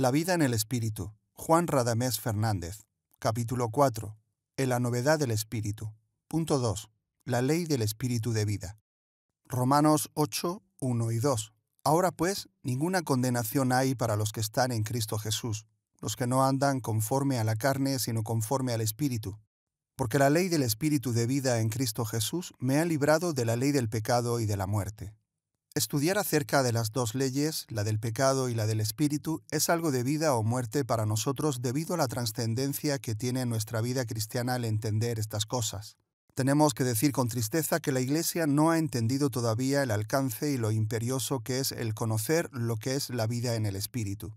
La vida en el espíritu. Juan Radamés Fernández. Capítulo 4. En la novedad del espíritu. Punto 2. La ley del espíritu de vida. Romanos 8, 1 y 2. Ahora pues, ninguna condenación hay para los que están en Cristo Jesús, los que no andan conforme a la carne, sino conforme al espíritu. Porque la ley del espíritu de vida en Cristo Jesús me ha librado de la ley del pecado y de la muerte. Estudiar acerca de las dos leyes, la del pecado y la del espíritu, es algo de vida o muerte para nosotros debido a la trascendencia que tiene nuestra vida cristiana al entender estas cosas. Tenemos que decir con tristeza que la Iglesia no ha entendido todavía el alcance y lo imperioso que es el conocer lo que es la vida en el espíritu.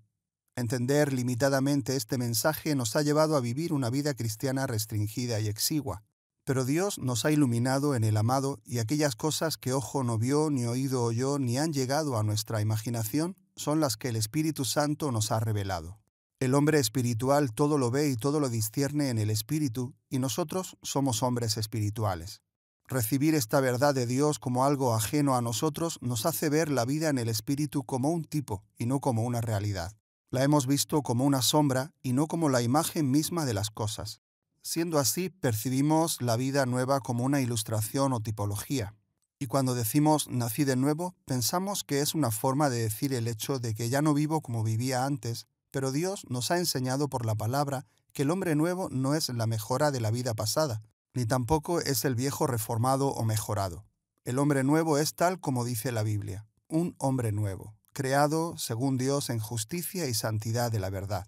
Entender limitadamente este mensaje nos ha llevado a vivir una vida cristiana restringida y exigua. Pero Dios nos ha iluminado en el amado y aquellas cosas que ojo no vio, ni oído oyó, ni han llegado a nuestra imaginación, son las que el Espíritu Santo nos ha revelado. El hombre espiritual todo lo ve y todo lo discierne en el Espíritu, y nosotros somos hombres espirituales. Recibir esta verdad de Dios como algo ajeno a nosotros nos hace ver la vida en el Espíritu como un tipo y no como una realidad. La hemos visto como una sombra y no como la imagen misma de las cosas. Siendo así, percibimos la vida nueva como una ilustración o tipología. Y cuando decimos nací de nuevo, pensamos que es una forma de decir el hecho de que ya no vivo como vivía antes, pero Dios nos ha enseñado por la palabra que el hombre nuevo no es la mejora de la vida pasada, ni tampoco es el viejo reformado o mejorado. El hombre nuevo es tal como dice la Biblia, un hombre nuevo, creado según Dios en justicia y santidad de la verdad.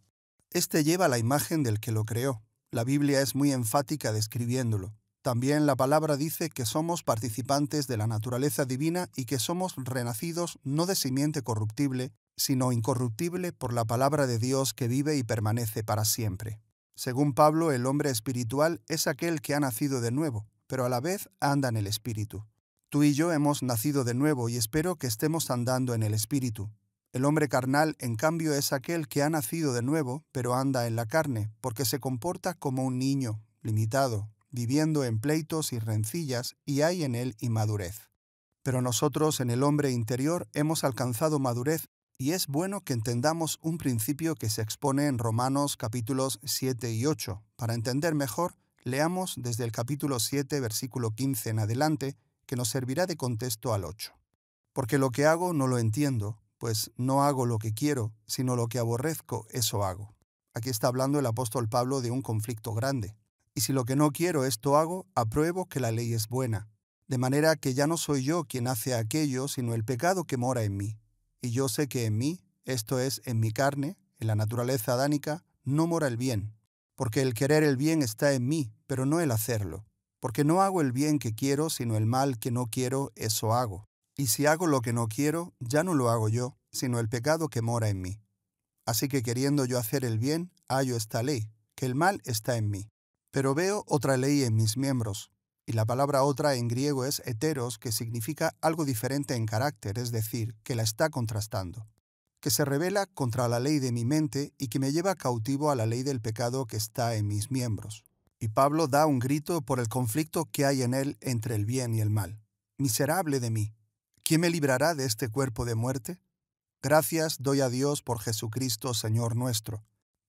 Este lleva la imagen del que lo creó, la Biblia es muy enfática describiéndolo. También la palabra dice que somos participantes de la naturaleza divina y que somos renacidos no de simiente corruptible, sino incorruptible por la palabra de Dios que vive y permanece para siempre. Según Pablo, el hombre espiritual es aquel que ha nacido de nuevo, pero a la vez anda en el Espíritu. Tú y yo hemos nacido de nuevo y espero que estemos andando en el Espíritu. El hombre carnal, en cambio, es aquel que ha nacido de nuevo, pero anda en la carne, porque se comporta como un niño, limitado, viviendo en pleitos y rencillas, y hay en él inmadurez. Pero nosotros en el hombre interior hemos alcanzado madurez y es bueno que entendamos un principio que se expone en Romanos capítulos 7 y 8. Para entender mejor, leamos desde el capítulo 7, versículo 15 en adelante, que nos servirá de contexto al 8. Porque lo que hago no lo entiendo, pues no hago lo que quiero, sino lo que aborrezco, eso hago. Aquí está hablando el apóstol Pablo de un conflicto grande. Y si lo que no quiero esto hago, apruebo que la ley es buena. De manera que ya no soy yo quien hace aquello, sino el pecado que mora en mí. Y yo sé que en mí, esto es, en mi carne, en la naturaleza adánica, no mora el bien. Porque el querer el bien está en mí, pero no el hacerlo. Porque no hago el bien que quiero, sino el mal que no quiero, eso hago. Y si hago lo que no quiero, ya no lo hago yo, sino el pecado que mora en mí. Así que queriendo yo hacer el bien, hallo esta ley, que el mal está en mí. Pero veo otra ley en mis miembros. Y la palabra otra en griego es heteros, que significa algo diferente en carácter, es decir, que la está contrastando. Que se revela contra la ley de mi mente y que me lleva cautivo a la ley del pecado que está en mis miembros. Y Pablo da un grito por el conflicto que hay en él entre el bien y el mal. Miserable de mí, ¿Quién me librará de este cuerpo de muerte? Gracias doy a Dios por Jesucristo, Señor nuestro.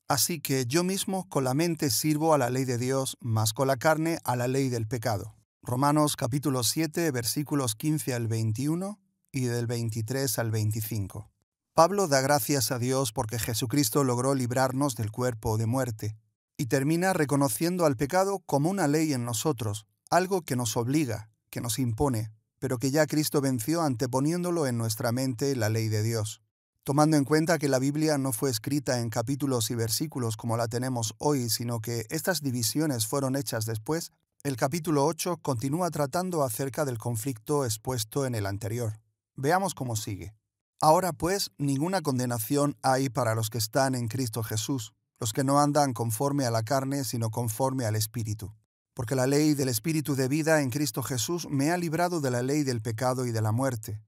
Así que yo mismo con la mente sirvo a la ley de Dios, más con la carne a la ley del pecado. Romanos capítulo 7 versículos 15 al 21 y del 23 al 25. Pablo da gracias a Dios porque Jesucristo logró librarnos del cuerpo de muerte, y termina reconociendo al pecado como una ley en nosotros, algo que nos obliga, que nos impone, pero que ya Cristo venció anteponiéndolo en nuestra mente la ley de Dios. Tomando en cuenta que la Biblia no fue escrita en capítulos y versículos como la tenemos hoy, sino que estas divisiones fueron hechas después, el capítulo 8 continúa tratando acerca del conflicto expuesto en el anterior. Veamos cómo sigue. Ahora pues, ninguna condenación hay para los que están en Cristo Jesús, los que no andan conforme a la carne, sino conforme al Espíritu porque la ley del Espíritu de vida en Cristo Jesús me ha librado de la ley del pecado y de la muerte,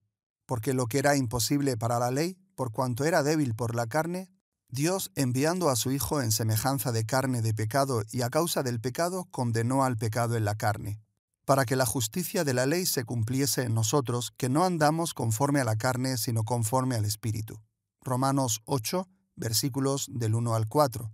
porque lo que era imposible para la ley, por cuanto era débil por la carne, Dios, enviando a su Hijo en semejanza de carne de pecado y a causa del pecado, condenó al pecado en la carne, para que la justicia de la ley se cumpliese en nosotros, que no andamos conforme a la carne, sino conforme al Espíritu. Romanos 8, versículos del 1 al 4.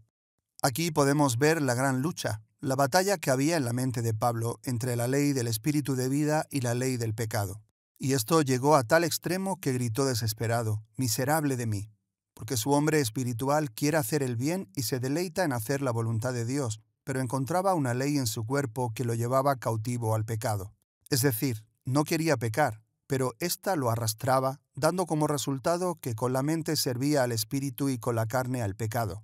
Aquí podemos ver la gran lucha, la batalla que había en la mente de Pablo entre la ley del espíritu de vida y la ley del pecado. Y esto llegó a tal extremo que gritó desesperado, Miserable de mí, porque su hombre espiritual quiere hacer el bien y se deleita en hacer la voluntad de Dios, pero encontraba una ley en su cuerpo que lo llevaba cautivo al pecado. Es decir, no quería pecar, pero ésta lo arrastraba, dando como resultado que con la mente servía al espíritu y con la carne al pecado.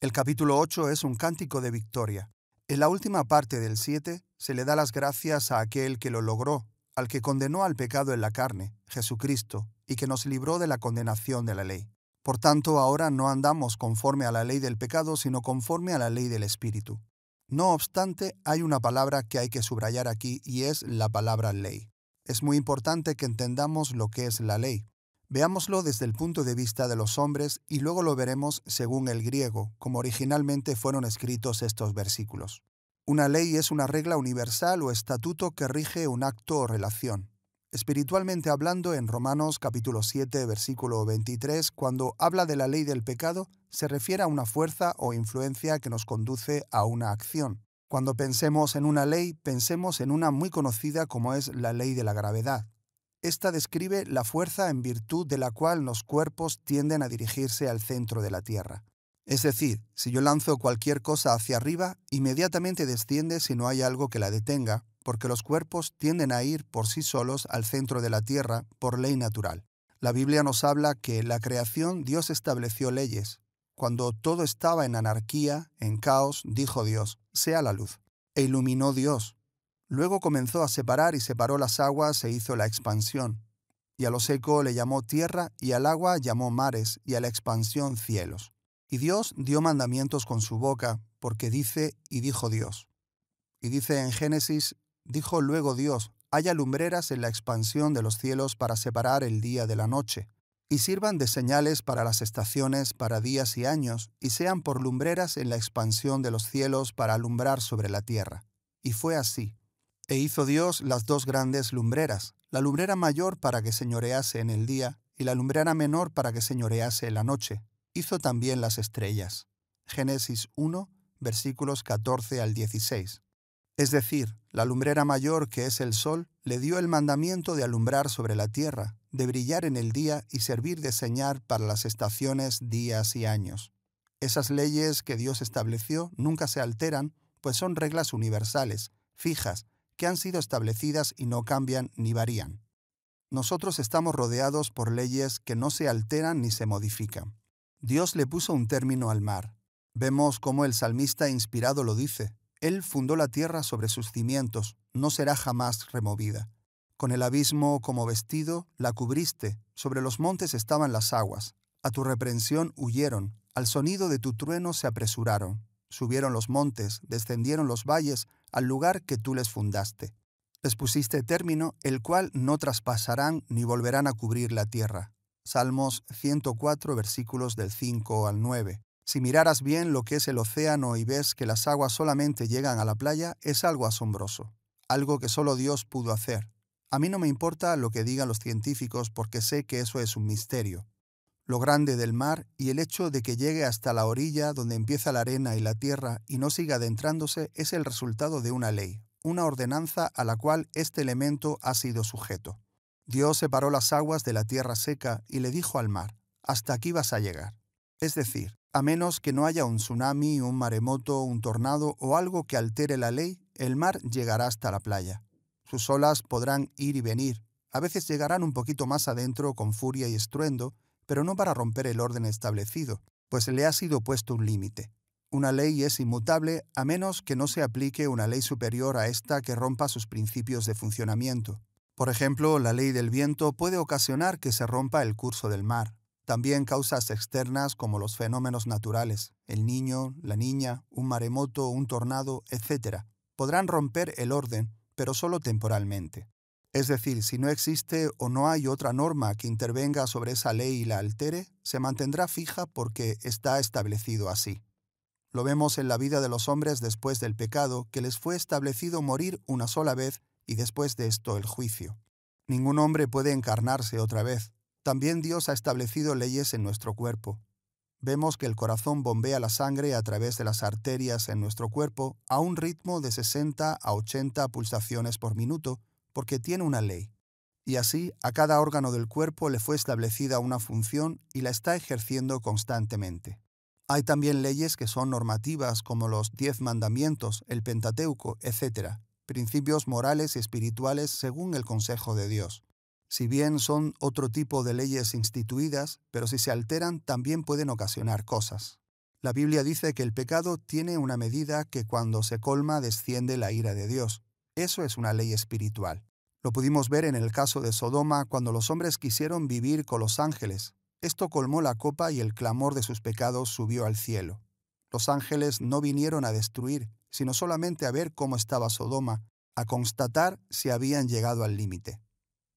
El capítulo 8 es un cántico de victoria, en la última parte del 7 se le da las gracias a aquel que lo logró, al que condenó al pecado en la carne, Jesucristo, y que nos libró de la condenación de la ley. Por tanto, ahora no andamos conforme a la ley del pecado, sino conforme a la ley del Espíritu. No obstante, hay una palabra que hay que subrayar aquí y es la palabra ley. Es muy importante que entendamos lo que es la ley, Veámoslo desde el punto de vista de los hombres y luego lo veremos según el griego, como originalmente fueron escritos estos versículos. Una ley es una regla universal o estatuto que rige un acto o relación. Espiritualmente hablando, en Romanos capítulo 7, versículo 23, cuando habla de la ley del pecado, se refiere a una fuerza o influencia que nos conduce a una acción. Cuando pensemos en una ley, pensemos en una muy conocida como es la ley de la gravedad. Esta describe la fuerza en virtud de la cual los cuerpos tienden a dirigirse al centro de la Tierra. Es decir, si yo lanzo cualquier cosa hacia arriba, inmediatamente desciende si no hay algo que la detenga, porque los cuerpos tienden a ir por sí solos al centro de la Tierra por ley natural. La Biblia nos habla que en la creación Dios estableció leyes. Cuando todo estaba en anarquía, en caos, dijo Dios, sea la luz. E iluminó Dios, Luego comenzó a separar y separó las aguas e hizo la expansión. Y a lo seco le llamó tierra, y al agua llamó mares, y a la expansión cielos. Y Dios dio mandamientos con su boca, porque dice, y dijo Dios. Y dice en Génesis, dijo luego Dios, haya lumbreras en la expansión de los cielos para separar el día de la noche, y sirvan de señales para las estaciones, para días y años, y sean por lumbreras en la expansión de los cielos para alumbrar sobre la tierra. Y fue así. E hizo Dios las dos grandes lumbreras, la lumbrera mayor para que señorease en el día, y la lumbrera menor para que señorease en la noche. Hizo también las estrellas. Génesis 1, versículos 14 al 16. Es decir, la lumbrera mayor, que es el sol, le dio el mandamiento de alumbrar sobre la tierra, de brillar en el día y servir de señal para las estaciones, días y años. Esas leyes que Dios estableció nunca se alteran, pues son reglas universales, fijas, que han sido establecidas y no cambian ni varían. Nosotros estamos rodeados por leyes que no se alteran ni se modifican. Dios le puso un término al mar. Vemos cómo el salmista inspirado lo dice. Él fundó la tierra sobre sus cimientos, no será jamás removida. Con el abismo como vestido la cubriste, sobre los montes estaban las aguas. A tu reprensión huyeron, al sonido de tu trueno se apresuraron. Subieron los montes, descendieron los valles, al lugar que tú les fundaste. Les pusiste término el cual no traspasarán ni volverán a cubrir la tierra. Salmos 104 versículos del 5 al 9. Si miraras bien lo que es el océano y ves que las aguas solamente llegan a la playa, es algo asombroso, algo que solo Dios pudo hacer. A mí no me importa lo que digan los científicos porque sé que eso es un misterio lo grande del mar y el hecho de que llegue hasta la orilla donde empieza la arena y la tierra y no siga adentrándose es el resultado de una ley, una ordenanza a la cual este elemento ha sido sujeto. Dios separó las aguas de la tierra seca y le dijo al mar, hasta aquí vas a llegar. Es decir, a menos que no haya un tsunami, un maremoto, un tornado o algo que altere la ley, el mar llegará hasta la playa. Sus olas podrán ir y venir, a veces llegarán un poquito más adentro con furia y estruendo, pero no para romper el orden establecido, pues le ha sido puesto un límite. Una ley es inmutable a menos que no se aplique una ley superior a esta que rompa sus principios de funcionamiento. Por ejemplo, la ley del viento puede ocasionar que se rompa el curso del mar. También causas externas como los fenómenos naturales, el niño, la niña, un maremoto, un tornado, etc., podrán romper el orden, pero solo temporalmente. Es decir, si no existe o no hay otra norma que intervenga sobre esa ley y la altere, se mantendrá fija porque está establecido así. Lo vemos en la vida de los hombres después del pecado, que les fue establecido morir una sola vez y después de esto el juicio. Ningún hombre puede encarnarse otra vez. También Dios ha establecido leyes en nuestro cuerpo. Vemos que el corazón bombea la sangre a través de las arterias en nuestro cuerpo a un ritmo de 60 a 80 pulsaciones por minuto, porque tiene una ley. Y así a cada órgano del cuerpo le fue establecida una función y la está ejerciendo constantemente. Hay también leyes que son normativas como los diez mandamientos, el Pentateuco, etc., principios morales y espirituales según el Consejo de Dios. Si bien son otro tipo de leyes instituidas, pero si se alteran también pueden ocasionar cosas. La Biblia dice que el pecado tiene una medida que cuando se colma desciende la ira de Dios. Eso es una ley espiritual. Lo pudimos ver en el caso de Sodoma cuando los hombres quisieron vivir con los ángeles. Esto colmó la copa y el clamor de sus pecados subió al cielo. Los ángeles no vinieron a destruir, sino solamente a ver cómo estaba Sodoma, a constatar si habían llegado al límite.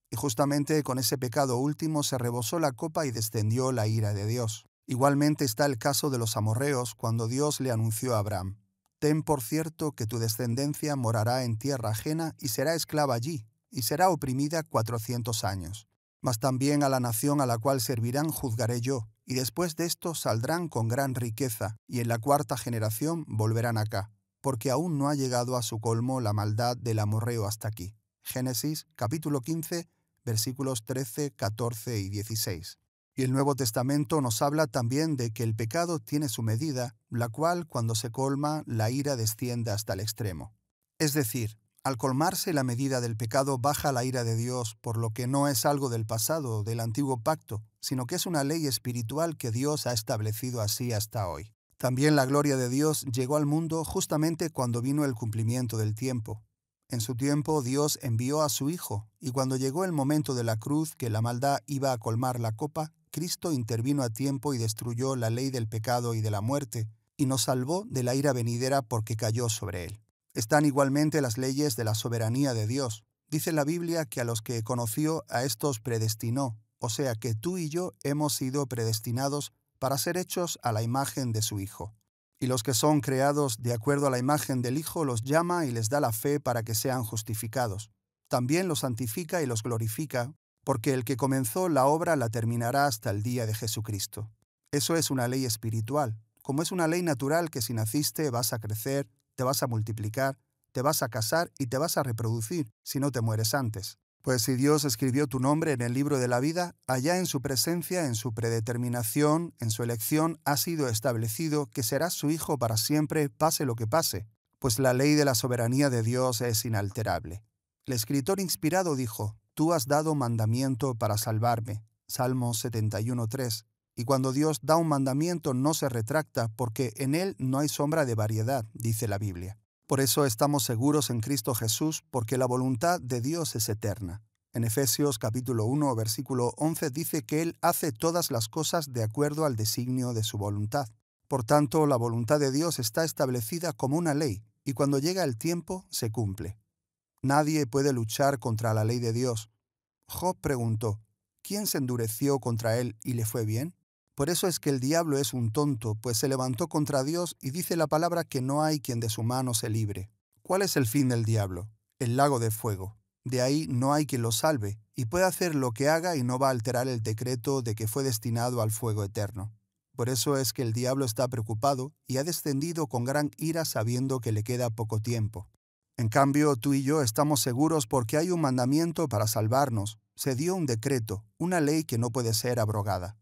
Y justamente con ese pecado último se rebosó la copa y descendió la ira de Dios. Igualmente está el caso de los amorreos cuando Dios le anunció a Abraham. Ten por cierto que tu descendencia morará en tierra ajena y será esclava allí, y será oprimida cuatrocientos años. Mas también a la nación a la cual servirán juzgaré yo, y después de esto saldrán con gran riqueza, y en la cuarta generación volverán acá, porque aún no ha llegado a su colmo la maldad del amorreo hasta aquí. Génesis capítulo 15 versículos 13, 14 y 16. Y el Nuevo Testamento nos habla también de que el pecado tiene su medida, la cual cuando se colma, la ira desciende hasta el extremo. Es decir, al colmarse la medida del pecado baja la ira de Dios, por lo que no es algo del pasado, del antiguo pacto, sino que es una ley espiritual que Dios ha establecido así hasta hoy. También la gloria de Dios llegó al mundo justamente cuando vino el cumplimiento del tiempo. En su tiempo Dios envió a su Hijo, y cuando llegó el momento de la cruz que la maldad iba a colmar la copa, Cristo intervino a tiempo y destruyó la ley del pecado y de la muerte, y nos salvó de la ira venidera porque cayó sobre él. Están igualmente las leyes de la soberanía de Dios. Dice la Biblia que a los que conoció a estos predestinó, o sea que tú y yo hemos sido predestinados para ser hechos a la imagen de su Hijo. Y los que son creados de acuerdo a la imagen del Hijo los llama y les da la fe para que sean justificados. También los santifica y los glorifica porque el que comenzó la obra la terminará hasta el día de Jesucristo. Eso es una ley espiritual, como es una ley natural que si naciste vas a crecer, te vas a multiplicar, te vas a casar y te vas a reproducir si no te mueres antes. Pues si Dios escribió tu nombre en el libro de la vida, allá en su presencia, en su predeterminación, en su elección, ha sido establecido que serás su hijo para siempre, pase lo que pase, pues la ley de la soberanía de Dios es inalterable. El escritor inspirado dijo, Tú has dado mandamiento para salvarme. Salmo 71.3. Y cuando Dios da un mandamiento no se retracta porque en él no hay sombra de variedad, dice la Biblia. Por eso estamos seguros en Cristo Jesús porque la voluntad de Dios es eterna. En Efesios capítulo 1 versículo 11 dice que Él hace todas las cosas de acuerdo al designio de su voluntad. Por tanto, la voluntad de Dios está establecida como una ley y cuando llega el tiempo se cumple. Nadie puede luchar contra la ley de Dios. Job preguntó, ¿quién se endureció contra él y le fue bien? Por eso es que el diablo es un tonto, pues se levantó contra Dios y dice la palabra que no hay quien de su mano se libre. ¿Cuál es el fin del diablo? El lago de fuego. De ahí no hay quien lo salve, y puede hacer lo que haga y no va a alterar el decreto de que fue destinado al fuego eterno. Por eso es que el diablo está preocupado y ha descendido con gran ira sabiendo que le queda poco tiempo. En cambio, tú y yo estamos seguros porque hay un mandamiento para salvarnos. Se dio un decreto, una ley que no puede ser abrogada.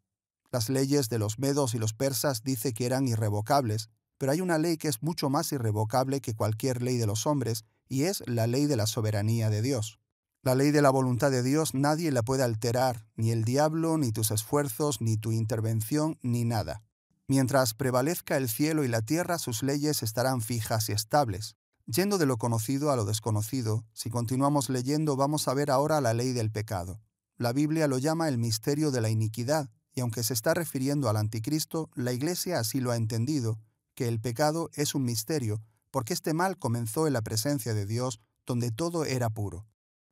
Las leyes de los medos y los persas dice que eran irrevocables, pero hay una ley que es mucho más irrevocable que cualquier ley de los hombres, y es la ley de la soberanía de Dios. La ley de la voluntad de Dios nadie la puede alterar, ni el diablo, ni tus esfuerzos, ni tu intervención, ni nada. Mientras prevalezca el cielo y la tierra, sus leyes estarán fijas y estables. Yendo de lo conocido a lo desconocido, si continuamos leyendo vamos a ver ahora la ley del pecado. La Biblia lo llama el misterio de la iniquidad, y aunque se está refiriendo al anticristo, la Iglesia así lo ha entendido, que el pecado es un misterio, porque este mal comenzó en la presencia de Dios, donde todo era puro.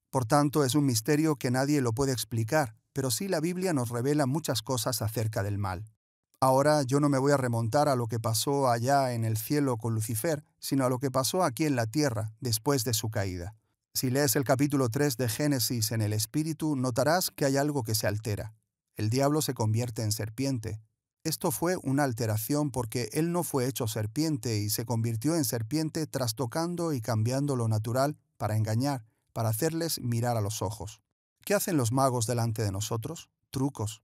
Por tanto, es un misterio que nadie lo puede explicar, pero sí la Biblia nos revela muchas cosas acerca del mal. Ahora yo no me voy a remontar a lo que pasó allá en el cielo con Lucifer, sino a lo que pasó aquí en la tierra después de su caída. Si lees el capítulo 3 de Génesis en el Espíritu, notarás que hay algo que se altera. El diablo se convierte en serpiente. Esto fue una alteración porque él no fue hecho serpiente y se convirtió en serpiente trastocando y cambiando lo natural para engañar, para hacerles mirar a los ojos. ¿Qué hacen los magos delante de nosotros? Trucos.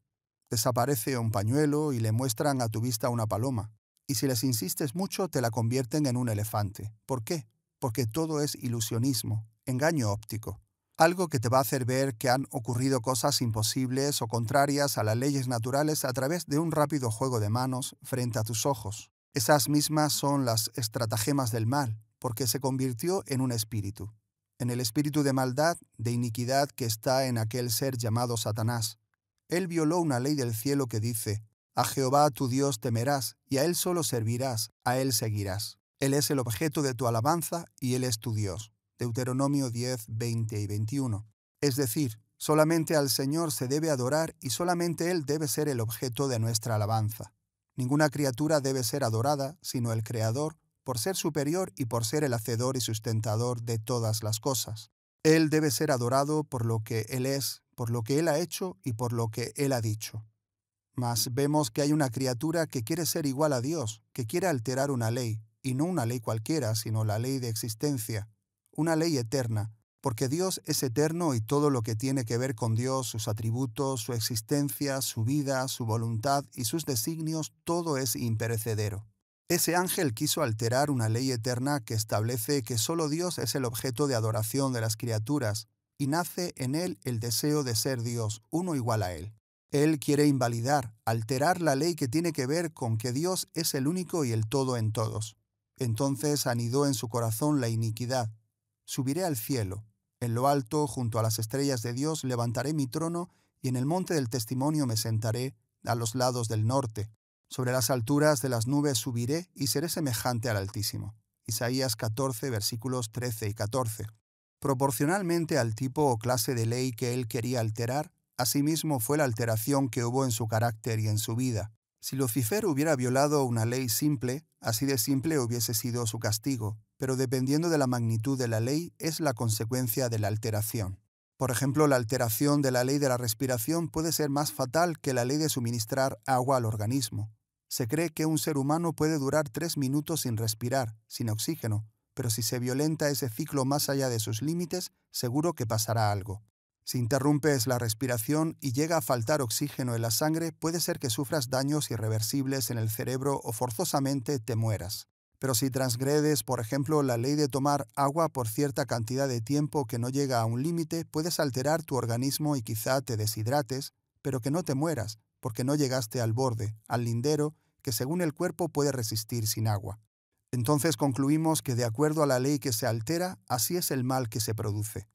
Desaparece un pañuelo y le muestran a tu vista una paloma. Y si les insistes mucho, te la convierten en un elefante. ¿Por qué? Porque todo es ilusionismo, engaño óptico. Algo que te va a hacer ver que han ocurrido cosas imposibles o contrarias a las leyes naturales a través de un rápido juego de manos frente a tus ojos. Esas mismas son las estratagemas del mal, porque se convirtió en un espíritu, en el espíritu de maldad, de iniquidad que está en aquel ser llamado Satanás. Él violó una ley del cielo que dice, A Jehová tu Dios temerás, y a Él solo servirás, a Él seguirás. Él es el objeto de tu alabanza, y Él es tu Dios. Deuteronomio 10, 20 y 21. Es decir, solamente al Señor se debe adorar y solamente Él debe ser el objeto de nuestra alabanza. Ninguna criatura debe ser adorada, sino el Creador, por ser superior y por ser el hacedor y sustentador de todas las cosas. Él debe ser adorado por lo que Él es por lo que Él ha hecho y por lo que Él ha dicho. Mas vemos que hay una criatura que quiere ser igual a Dios, que quiere alterar una ley, y no una ley cualquiera, sino la ley de existencia, una ley eterna, porque Dios es eterno y todo lo que tiene que ver con Dios, sus atributos, su existencia, su vida, su voluntad y sus designios, todo es imperecedero. Ese ángel quiso alterar una ley eterna que establece que solo Dios es el objeto de adoración de las criaturas, y nace en él el deseo de ser Dios, uno igual a él. Él quiere invalidar, alterar la ley que tiene que ver con que Dios es el único y el todo en todos. Entonces anidó en su corazón la iniquidad. Subiré al cielo, en lo alto, junto a las estrellas de Dios, levantaré mi trono, y en el monte del testimonio me sentaré, a los lados del norte. Sobre las alturas de las nubes subiré y seré semejante al Altísimo. Isaías 14, versículos 13 y 14 proporcionalmente al tipo o clase de ley que él quería alterar, asimismo fue la alteración que hubo en su carácter y en su vida. Si Lucifer hubiera violado una ley simple, así de simple hubiese sido su castigo, pero dependiendo de la magnitud de la ley es la consecuencia de la alteración. Por ejemplo, la alteración de la ley de la respiración puede ser más fatal que la ley de suministrar agua al organismo. Se cree que un ser humano puede durar tres minutos sin respirar, sin oxígeno, pero si se violenta ese ciclo más allá de sus límites, seguro que pasará algo. Si interrumpes la respiración y llega a faltar oxígeno en la sangre, puede ser que sufras daños irreversibles en el cerebro o forzosamente te mueras. Pero si transgredes, por ejemplo, la ley de tomar agua por cierta cantidad de tiempo que no llega a un límite, puedes alterar tu organismo y quizá te deshidrates, pero que no te mueras, porque no llegaste al borde, al lindero, que según el cuerpo puede resistir sin agua. Entonces concluimos que de acuerdo a la ley que se altera, así es el mal que se produce.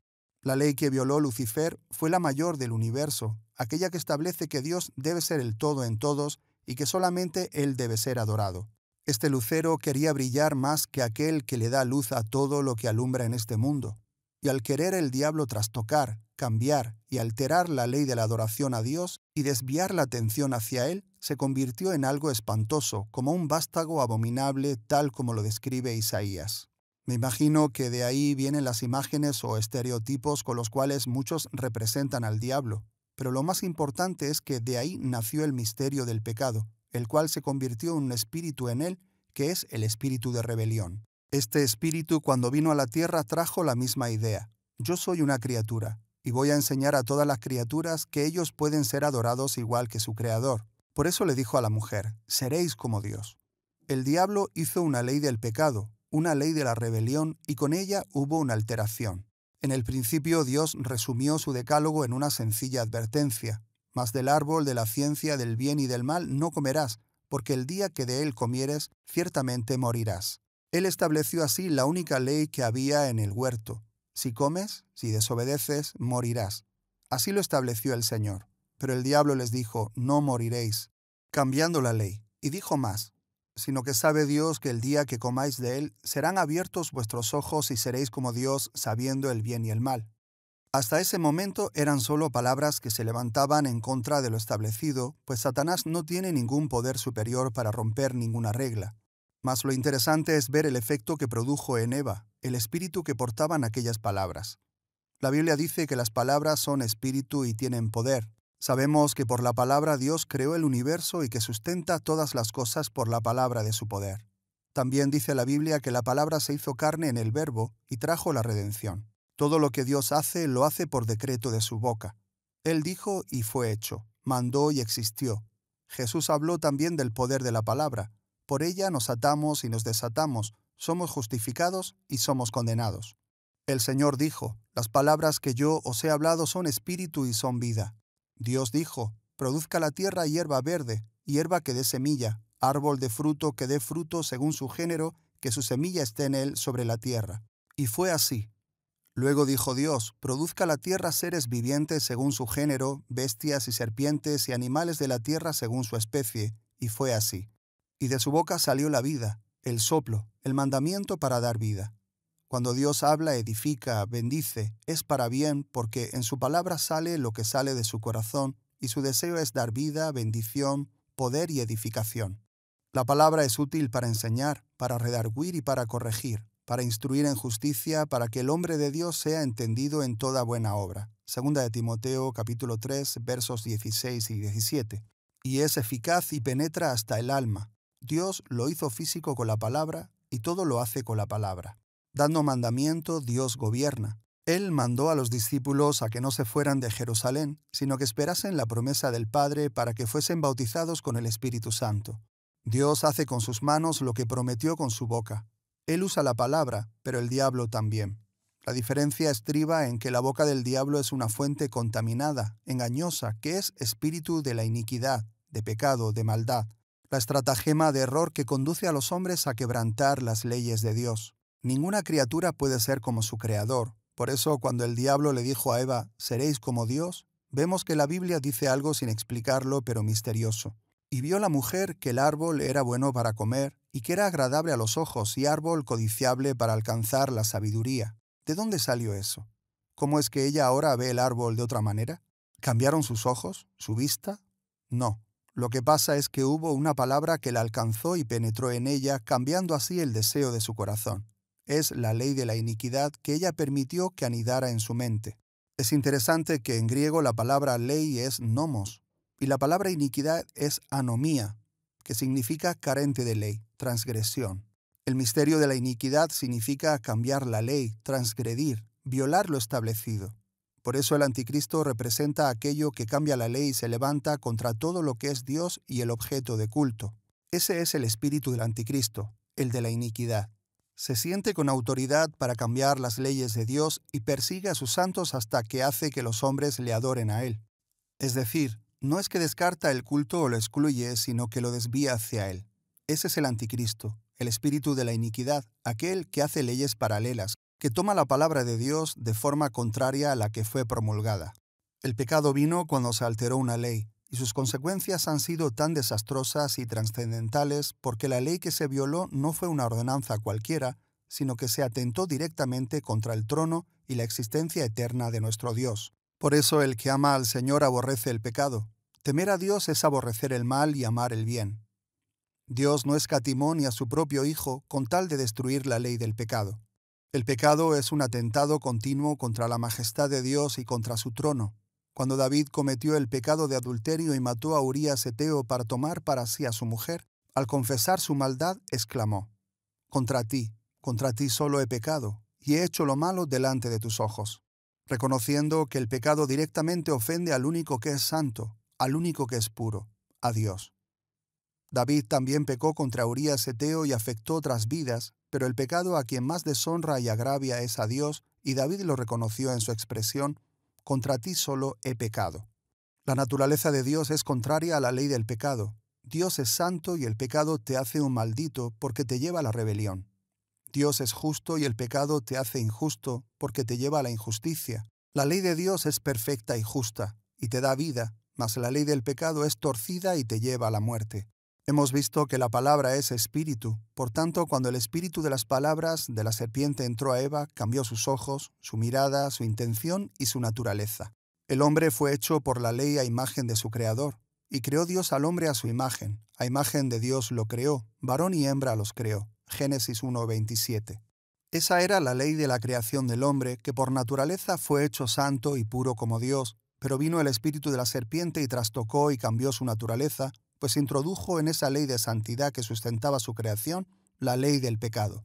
La ley que violó Lucifer fue la mayor del universo, aquella que establece que Dios debe ser el todo en todos y que solamente Él debe ser adorado. Este lucero quería brillar más que aquel que le da luz a todo lo que alumbra en este mundo, y al querer el diablo trastocar, cambiar y alterar la ley de la adoración a Dios y desviar la atención hacia Él, se convirtió en algo espantoso, como un vástago abominable tal como lo describe Isaías. Me imagino que de ahí vienen las imágenes o estereotipos con los cuales muchos representan al diablo, pero lo más importante es que de ahí nació el misterio del pecado, el cual se convirtió en un espíritu en él, que es el espíritu de rebelión. Este espíritu cuando vino a la tierra trajo la misma idea. Yo soy una criatura, y voy a enseñar a todas las criaturas que ellos pueden ser adorados igual que su creador. Por eso le dijo a la mujer, seréis como Dios. El diablo hizo una ley del pecado, una ley de la rebelión, y con ella hubo una alteración. En el principio Dios resumió su decálogo en una sencilla advertencia, mas del árbol de la ciencia del bien y del mal no comerás, porque el día que de él comieres, ciertamente morirás. Él estableció así la única ley que había en el huerto. Si comes, si desobedeces, morirás. Así lo estableció el Señor. Pero el diablo les dijo, no moriréis, cambiando la ley. Y dijo más, sino que sabe Dios que el día que comáis de él serán abiertos vuestros ojos y seréis como Dios sabiendo el bien y el mal. Hasta ese momento eran solo palabras que se levantaban en contra de lo establecido, pues Satanás no tiene ningún poder superior para romper ninguna regla. Mas lo interesante es ver el efecto que produjo en Eva, el espíritu que portaban aquellas palabras. La Biblia dice que las palabras son espíritu y tienen poder. Sabemos que por la palabra Dios creó el universo y que sustenta todas las cosas por la palabra de su poder. También dice la Biblia que la palabra se hizo carne en el verbo y trajo la redención. Todo lo que Dios hace lo hace por decreto de su boca. Él dijo y fue hecho, mandó y existió. Jesús habló también del poder de la palabra. Por ella nos atamos y nos desatamos, somos justificados y somos condenados. El Señor dijo, Las palabras que yo os he hablado son espíritu y son vida. Dios dijo, Produzca la tierra hierba verde, hierba que dé semilla, árbol de fruto que dé fruto según su género, que su semilla esté en él sobre la tierra. Y fue así. Luego dijo Dios, Produzca la tierra seres vivientes según su género, bestias y serpientes y animales de la tierra según su especie. Y fue así. Y de su boca salió la vida, el soplo, el mandamiento para dar vida. Cuando Dios habla, edifica, bendice, es para bien porque en su palabra sale lo que sale de su corazón y su deseo es dar vida, bendición, poder y edificación. La palabra es útil para enseñar, para redarguir y para corregir, para instruir en justicia, para que el hombre de Dios sea entendido en toda buena obra. Segunda de Timoteo capítulo 3 versos 16 y 17. Y es eficaz y penetra hasta el alma. Dios lo hizo físico con la palabra y todo lo hace con la palabra. Dando mandamiento, Dios gobierna. Él mandó a los discípulos a que no se fueran de Jerusalén, sino que esperasen la promesa del Padre para que fuesen bautizados con el Espíritu Santo. Dios hace con sus manos lo que prometió con su boca. Él usa la palabra, pero el diablo también. La diferencia estriba en que la boca del diablo es una fuente contaminada, engañosa, que es espíritu de la iniquidad, de pecado, de maldad, la estratagema de error que conduce a los hombres a quebrantar las leyes de Dios. Ninguna criatura puede ser como su creador. Por eso, cuando el diablo le dijo a Eva, seréis como Dios, vemos que la Biblia dice algo sin explicarlo, pero misterioso. Y vio la mujer que el árbol era bueno para comer, y que era agradable a los ojos y árbol codiciable para alcanzar la sabiduría. ¿De dónde salió eso? ¿Cómo es que ella ahora ve el árbol de otra manera? ¿Cambiaron sus ojos? ¿Su vista? No. Lo que pasa es que hubo una palabra que la alcanzó y penetró en ella, cambiando así el deseo de su corazón. Es la ley de la iniquidad que ella permitió que anidara en su mente. Es interesante que en griego la palabra ley es nomos y la palabra iniquidad es anomía, que significa carente de ley, transgresión. El misterio de la iniquidad significa cambiar la ley, transgredir, violar lo establecido. Por eso el anticristo representa aquello que cambia la ley y se levanta contra todo lo que es Dios y el objeto de culto. Ese es el espíritu del anticristo, el de la iniquidad se siente con autoridad para cambiar las leyes de Dios y persigue a sus santos hasta que hace que los hombres le adoren a Él. Es decir, no es que descarta el culto o lo excluye, sino que lo desvía hacia Él. Ese es el anticristo, el espíritu de la iniquidad, aquel que hace leyes paralelas, que toma la palabra de Dios de forma contraria a la que fue promulgada. El pecado vino cuando se alteró una ley, y sus consecuencias han sido tan desastrosas y trascendentales porque la ley que se violó no fue una ordenanza cualquiera, sino que se atentó directamente contra el trono y la existencia eterna de nuestro Dios. Por eso el que ama al Señor aborrece el pecado. Temer a Dios es aborrecer el mal y amar el bien. Dios no escatimó ni a su propio Hijo con tal de destruir la ley del pecado. El pecado es un atentado continuo contra la majestad de Dios y contra su trono. Cuando David cometió el pecado de adulterio y mató a Urías Eteo para tomar para sí a su mujer, al confesar su maldad, exclamó, Contra ti, contra ti solo he pecado, y he hecho lo malo delante de tus ojos, reconociendo que el pecado directamente ofende al único que es santo, al único que es puro, a Dios. David también pecó contra Urías Eteo y afectó otras vidas, pero el pecado a quien más deshonra y agravia es a Dios, y David lo reconoció en su expresión, contra ti solo he pecado. La naturaleza de Dios es contraria a la ley del pecado. Dios es santo y el pecado te hace un maldito porque te lleva a la rebelión. Dios es justo y el pecado te hace injusto porque te lleva a la injusticia. La ley de Dios es perfecta y justa, y te da vida, mas la ley del pecado es torcida y te lleva a la muerte. Hemos visto que la palabra es espíritu, por tanto, cuando el espíritu de las palabras de la serpiente entró a Eva, cambió sus ojos, su mirada, su intención y su naturaleza. El hombre fue hecho por la ley a imagen de su Creador, y creó Dios al hombre a su imagen, a imagen de Dios lo creó, varón y hembra los creó. Génesis 1.27. Esa era la ley de la creación del hombre, que por naturaleza fue hecho santo y puro como Dios, pero vino el espíritu de la serpiente y trastocó y cambió su naturaleza, pues introdujo en esa ley de santidad que sustentaba su creación la ley del pecado.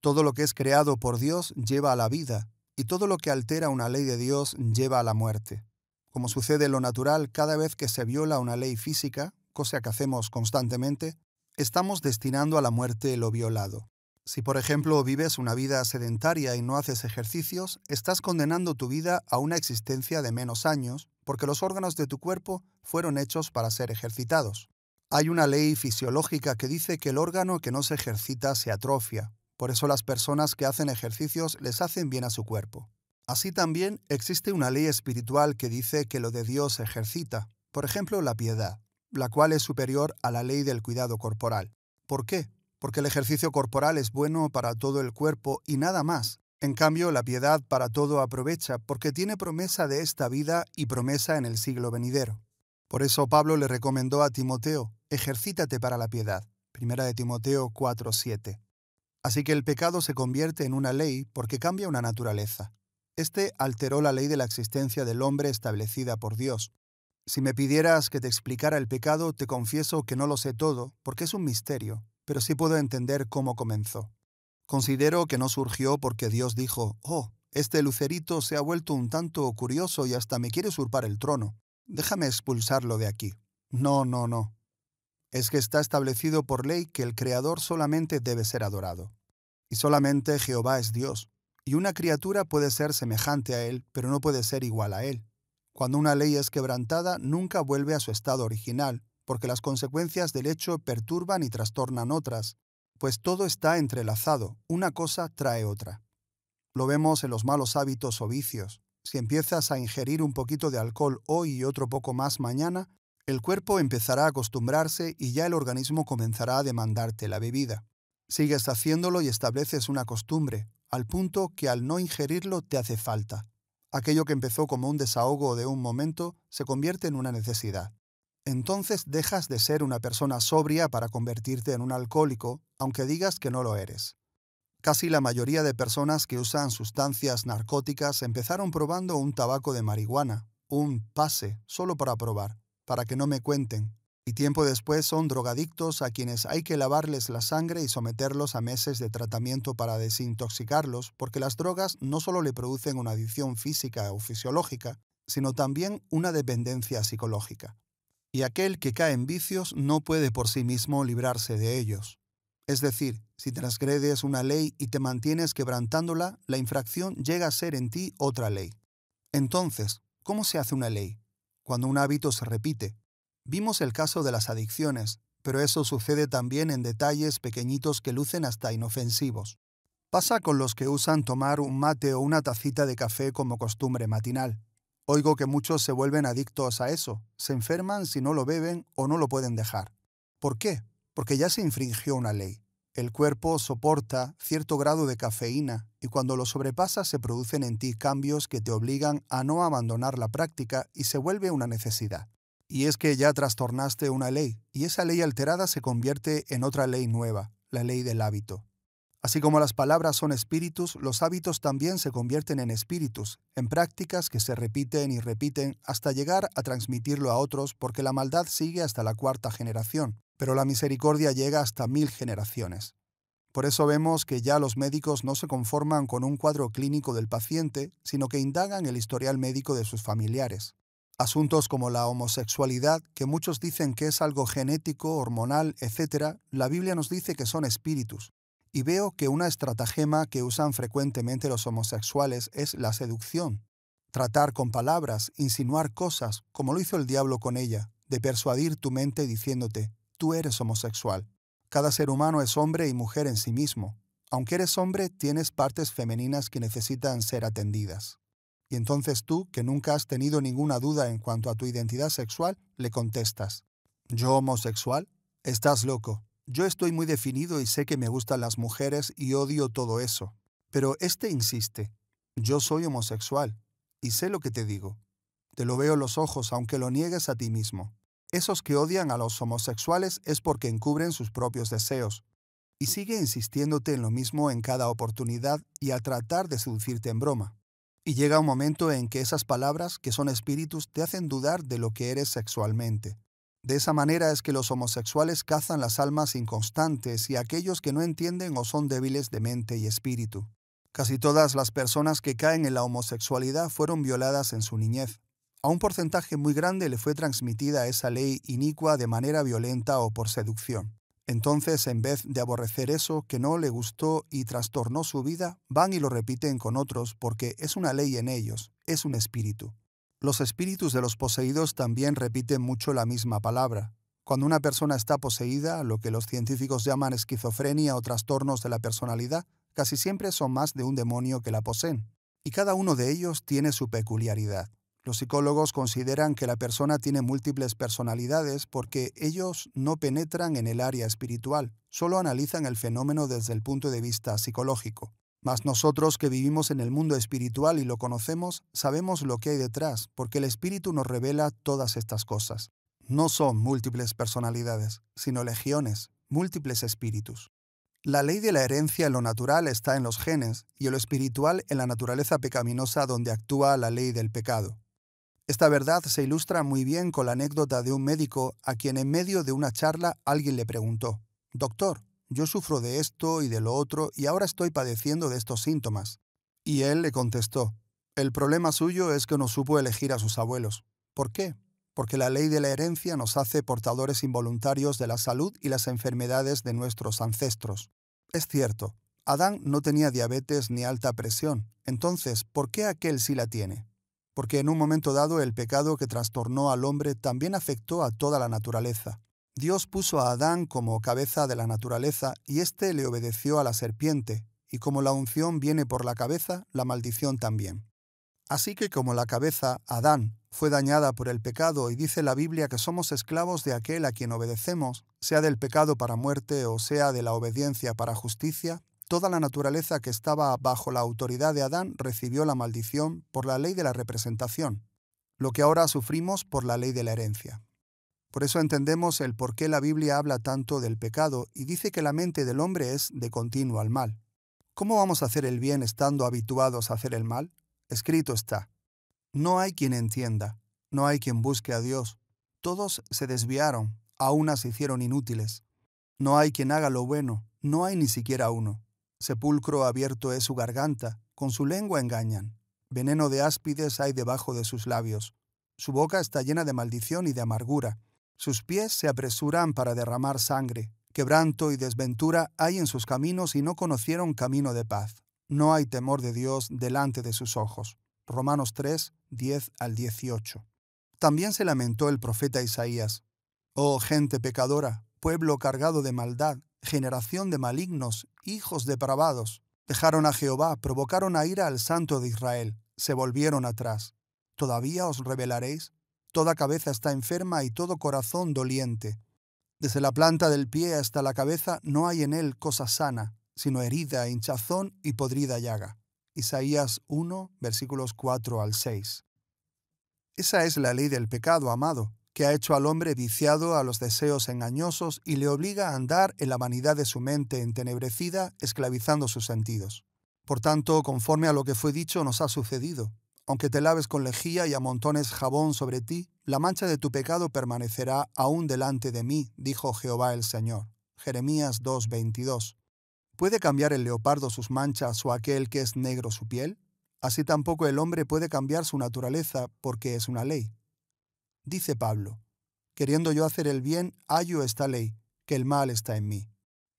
Todo lo que es creado por Dios lleva a la vida, y todo lo que altera una ley de Dios lleva a la muerte. Como sucede en lo natural cada vez que se viola una ley física, cosa que hacemos constantemente, estamos destinando a la muerte lo violado. Si, por ejemplo, vives una vida sedentaria y no haces ejercicios, estás condenando tu vida a una existencia de menos años, porque los órganos de tu cuerpo fueron hechos para ser ejercitados. Hay una ley fisiológica que dice que el órgano que no se ejercita se atrofia. Por eso las personas que hacen ejercicios les hacen bien a su cuerpo. Así también existe una ley espiritual que dice que lo de Dios se ejercita, por ejemplo la piedad, la cual es superior a la ley del cuidado corporal. ¿Por qué? Porque el ejercicio corporal es bueno para todo el cuerpo y nada más. En cambio, la piedad para todo aprovecha porque tiene promesa de esta vida y promesa en el siglo venidero. Por eso Pablo le recomendó a Timoteo, Ejercítate para la piedad. 1 de Timoteo 4:7. Así que el pecado se convierte en una ley porque cambia una naturaleza. Este alteró la ley de la existencia del hombre establecida por Dios. Si me pidieras que te explicara el pecado, te confieso que no lo sé todo, porque es un misterio, pero sí puedo entender cómo comenzó. Considero que no surgió porque Dios dijo, oh, este lucerito se ha vuelto un tanto curioso y hasta me quiere usurpar el trono. Déjame expulsarlo de aquí. No, no, no es que está establecido por ley que el Creador solamente debe ser adorado. Y solamente Jehová es Dios, y una criatura puede ser semejante a Él, pero no puede ser igual a Él. Cuando una ley es quebrantada, nunca vuelve a su estado original, porque las consecuencias del hecho perturban y trastornan otras, pues todo está entrelazado, una cosa trae otra. Lo vemos en los malos hábitos o vicios. Si empiezas a ingerir un poquito de alcohol hoy y otro poco más mañana, el cuerpo empezará a acostumbrarse y ya el organismo comenzará a demandarte la bebida. Sigues haciéndolo y estableces una costumbre, al punto que al no ingerirlo te hace falta. Aquello que empezó como un desahogo de un momento se convierte en una necesidad. Entonces dejas de ser una persona sobria para convertirte en un alcohólico, aunque digas que no lo eres. Casi la mayoría de personas que usan sustancias narcóticas empezaron probando un tabaco de marihuana, un pase, solo para probar para que no me cuenten, y tiempo después son drogadictos a quienes hay que lavarles la sangre y someterlos a meses de tratamiento para desintoxicarlos, porque las drogas no solo le producen una adicción física o fisiológica, sino también una dependencia psicológica. Y aquel que cae en vicios no puede por sí mismo librarse de ellos. Es decir, si transgredes una ley y te mantienes quebrantándola, la infracción llega a ser en ti otra ley. Entonces, ¿cómo se hace una ley? cuando un hábito se repite. Vimos el caso de las adicciones, pero eso sucede también en detalles pequeñitos que lucen hasta inofensivos. Pasa con los que usan tomar un mate o una tacita de café como costumbre matinal. Oigo que muchos se vuelven adictos a eso, se enferman si no lo beben o no lo pueden dejar. ¿Por qué? Porque ya se infringió una ley. El cuerpo soporta cierto grado de cafeína y cuando lo sobrepasa se producen en ti cambios que te obligan a no abandonar la práctica y se vuelve una necesidad. Y es que ya trastornaste una ley y esa ley alterada se convierte en otra ley nueva, la ley del hábito. Así como las palabras son espíritus, los hábitos también se convierten en espíritus, en prácticas que se repiten y repiten hasta llegar a transmitirlo a otros porque la maldad sigue hasta la cuarta generación pero la misericordia llega hasta mil generaciones. Por eso vemos que ya los médicos no se conforman con un cuadro clínico del paciente, sino que indagan el historial médico de sus familiares. Asuntos como la homosexualidad, que muchos dicen que es algo genético, hormonal, etc., la Biblia nos dice que son espíritus. Y veo que una estratagema que usan frecuentemente los homosexuales es la seducción. Tratar con palabras, insinuar cosas, como lo hizo el diablo con ella, de persuadir tu mente diciéndote, tú eres homosexual. Cada ser humano es hombre y mujer en sí mismo. Aunque eres hombre, tienes partes femeninas que necesitan ser atendidas. Y entonces tú, que nunca has tenido ninguna duda en cuanto a tu identidad sexual, le contestas, ¿Yo homosexual? Estás loco. Yo estoy muy definido y sé que me gustan las mujeres y odio todo eso. Pero este insiste, yo soy homosexual, y sé lo que te digo. Te lo veo los ojos, aunque lo niegues a ti mismo. Esos que odian a los homosexuales es porque encubren sus propios deseos. Y sigue insistiéndote en lo mismo en cada oportunidad y a tratar de seducirte en broma. Y llega un momento en que esas palabras, que son espíritus, te hacen dudar de lo que eres sexualmente. De esa manera es que los homosexuales cazan las almas inconstantes y aquellos que no entienden o son débiles de mente y espíritu. Casi todas las personas que caen en la homosexualidad fueron violadas en su niñez. A un porcentaje muy grande le fue transmitida esa ley inicua de manera violenta o por seducción. Entonces, en vez de aborrecer eso que no le gustó y trastornó su vida, van y lo repiten con otros porque es una ley en ellos, es un espíritu. Los espíritus de los poseídos también repiten mucho la misma palabra. Cuando una persona está poseída, lo que los científicos llaman esquizofrenia o trastornos de la personalidad, casi siempre son más de un demonio que la poseen, y cada uno de ellos tiene su peculiaridad. Los psicólogos consideran que la persona tiene múltiples personalidades porque ellos no penetran en el área espiritual, solo analizan el fenómeno desde el punto de vista psicológico. Mas nosotros que vivimos en el mundo espiritual y lo conocemos, sabemos lo que hay detrás, porque el espíritu nos revela todas estas cosas. No son múltiples personalidades, sino legiones, múltiples espíritus. La ley de la herencia en lo natural está en los genes y en lo espiritual en la naturaleza pecaminosa donde actúa la ley del pecado. Esta verdad se ilustra muy bien con la anécdota de un médico a quien en medio de una charla alguien le preguntó, Doctor, yo sufro de esto y de lo otro y ahora estoy padeciendo de estos síntomas. Y él le contestó, El problema suyo es que no supo elegir a sus abuelos. ¿Por qué? Porque la ley de la herencia nos hace portadores involuntarios de la salud y las enfermedades de nuestros ancestros. Es cierto, Adán no tenía diabetes ni alta presión, entonces, ¿por qué aquel sí la tiene? porque en un momento dado el pecado que trastornó al hombre también afectó a toda la naturaleza. Dios puso a Adán como cabeza de la naturaleza y éste le obedeció a la serpiente, y como la unción viene por la cabeza, la maldición también. Así que como la cabeza, Adán, fue dañada por el pecado y dice la Biblia que somos esclavos de aquel a quien obedecemos, sea del pecado para muerte o sea de la obediencia para justicia, Toda la naturaleza que estaba bajo la autoridad de Adán recibió la maldición por la ley de la representación, lo que ahora sufrimos por la ley de la herencia. Por eso entendemos el por qué la Biblia habla tanto del pecado y dice que la mente del hombre es de continuo al mal. ¿Cómo vamos a hacer el bien estando habituados a hacer el mal? Escrito está. No hay quien entienda, no hay quien busque a Dios. Todos se desviaron, a se hicieron inútiles. No hay quien haga lo bueno, no hay ni siquiera uno. Sepulcro abierto es su garganta, con su lengua engañan. Veneno de áspides hay debajo de sus labios. Su boca está llena de maldición y de amargura. Sus pies se apresuran para derramar sangre. Quebranto y desventura hay en sus caminos y no conocieron camino de paz. No hay temor de Dios delante de sus ojos. Romanos 3, 10 al 18. También se lamentó el profeta Isaías. Oh gente pecadora, pueblo cargado de maldad, generación de malignos, hijos depravados. Dejaron a Jehová, provocaron a ira al Santo de Israel, se volvieron atrás. ¿Todavía os rebelaréis? Toda cabeza está enferma y todo corazón doliente. Desde la planta del pie hasta la cabeza no hay en él cosa sana, sino herida, hinchazón y podrida llaga. Isaías 1, versículos 4 al 6. Esa es la ley del pecado, amado que ha hecho al hombre viciado a los deseos engañosos y le obliga a andar en la vanidad de su mente entenebrecida, esclavizando sus sentidos. Por tanto, conforme a lo que fue dicho, nos ha sucedido. Aunque te laves con lejía y amontones jabón sobre ti, la mancha de tu pecado permanecerá aún delante de mí, dijo Jehová el Señor. Jeremías 2:22. ¿Puede cambiar el leopardo sus manchas o aquel que es negro su piel? Así tampoco el hombre puede cambiar su naturaleza porque es una ley dice Pablo, queriendo yo hacer el bien, hallo esta ley, que el mal está en mí.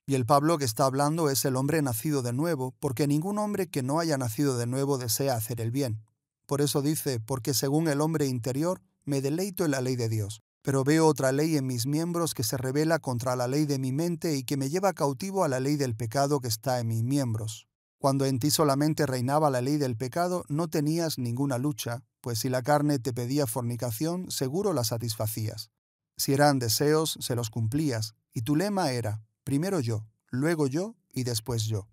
Y el Pablo que está hablando es el hombre nacido de nuevo, porque ningún hombre que no haya nacido de nuevo desea hacer el bien. Por eso dice, porque según el hombre interior, me deleito en la ley de Dios, pero veo otra ley en mis miembros que se revela contra la ley de mi mente y que me lleva cautivo a la ley del pecado que está en mis miembros. Cuando en ti solamente reinaba la ley del pecado, no tenías ninguna lucha, pues si la carne te pedía fornicación, seguro la satisfacías. Si eran deseos, se los cumplías, y tu lema era, primero yo, luego yo y después yo.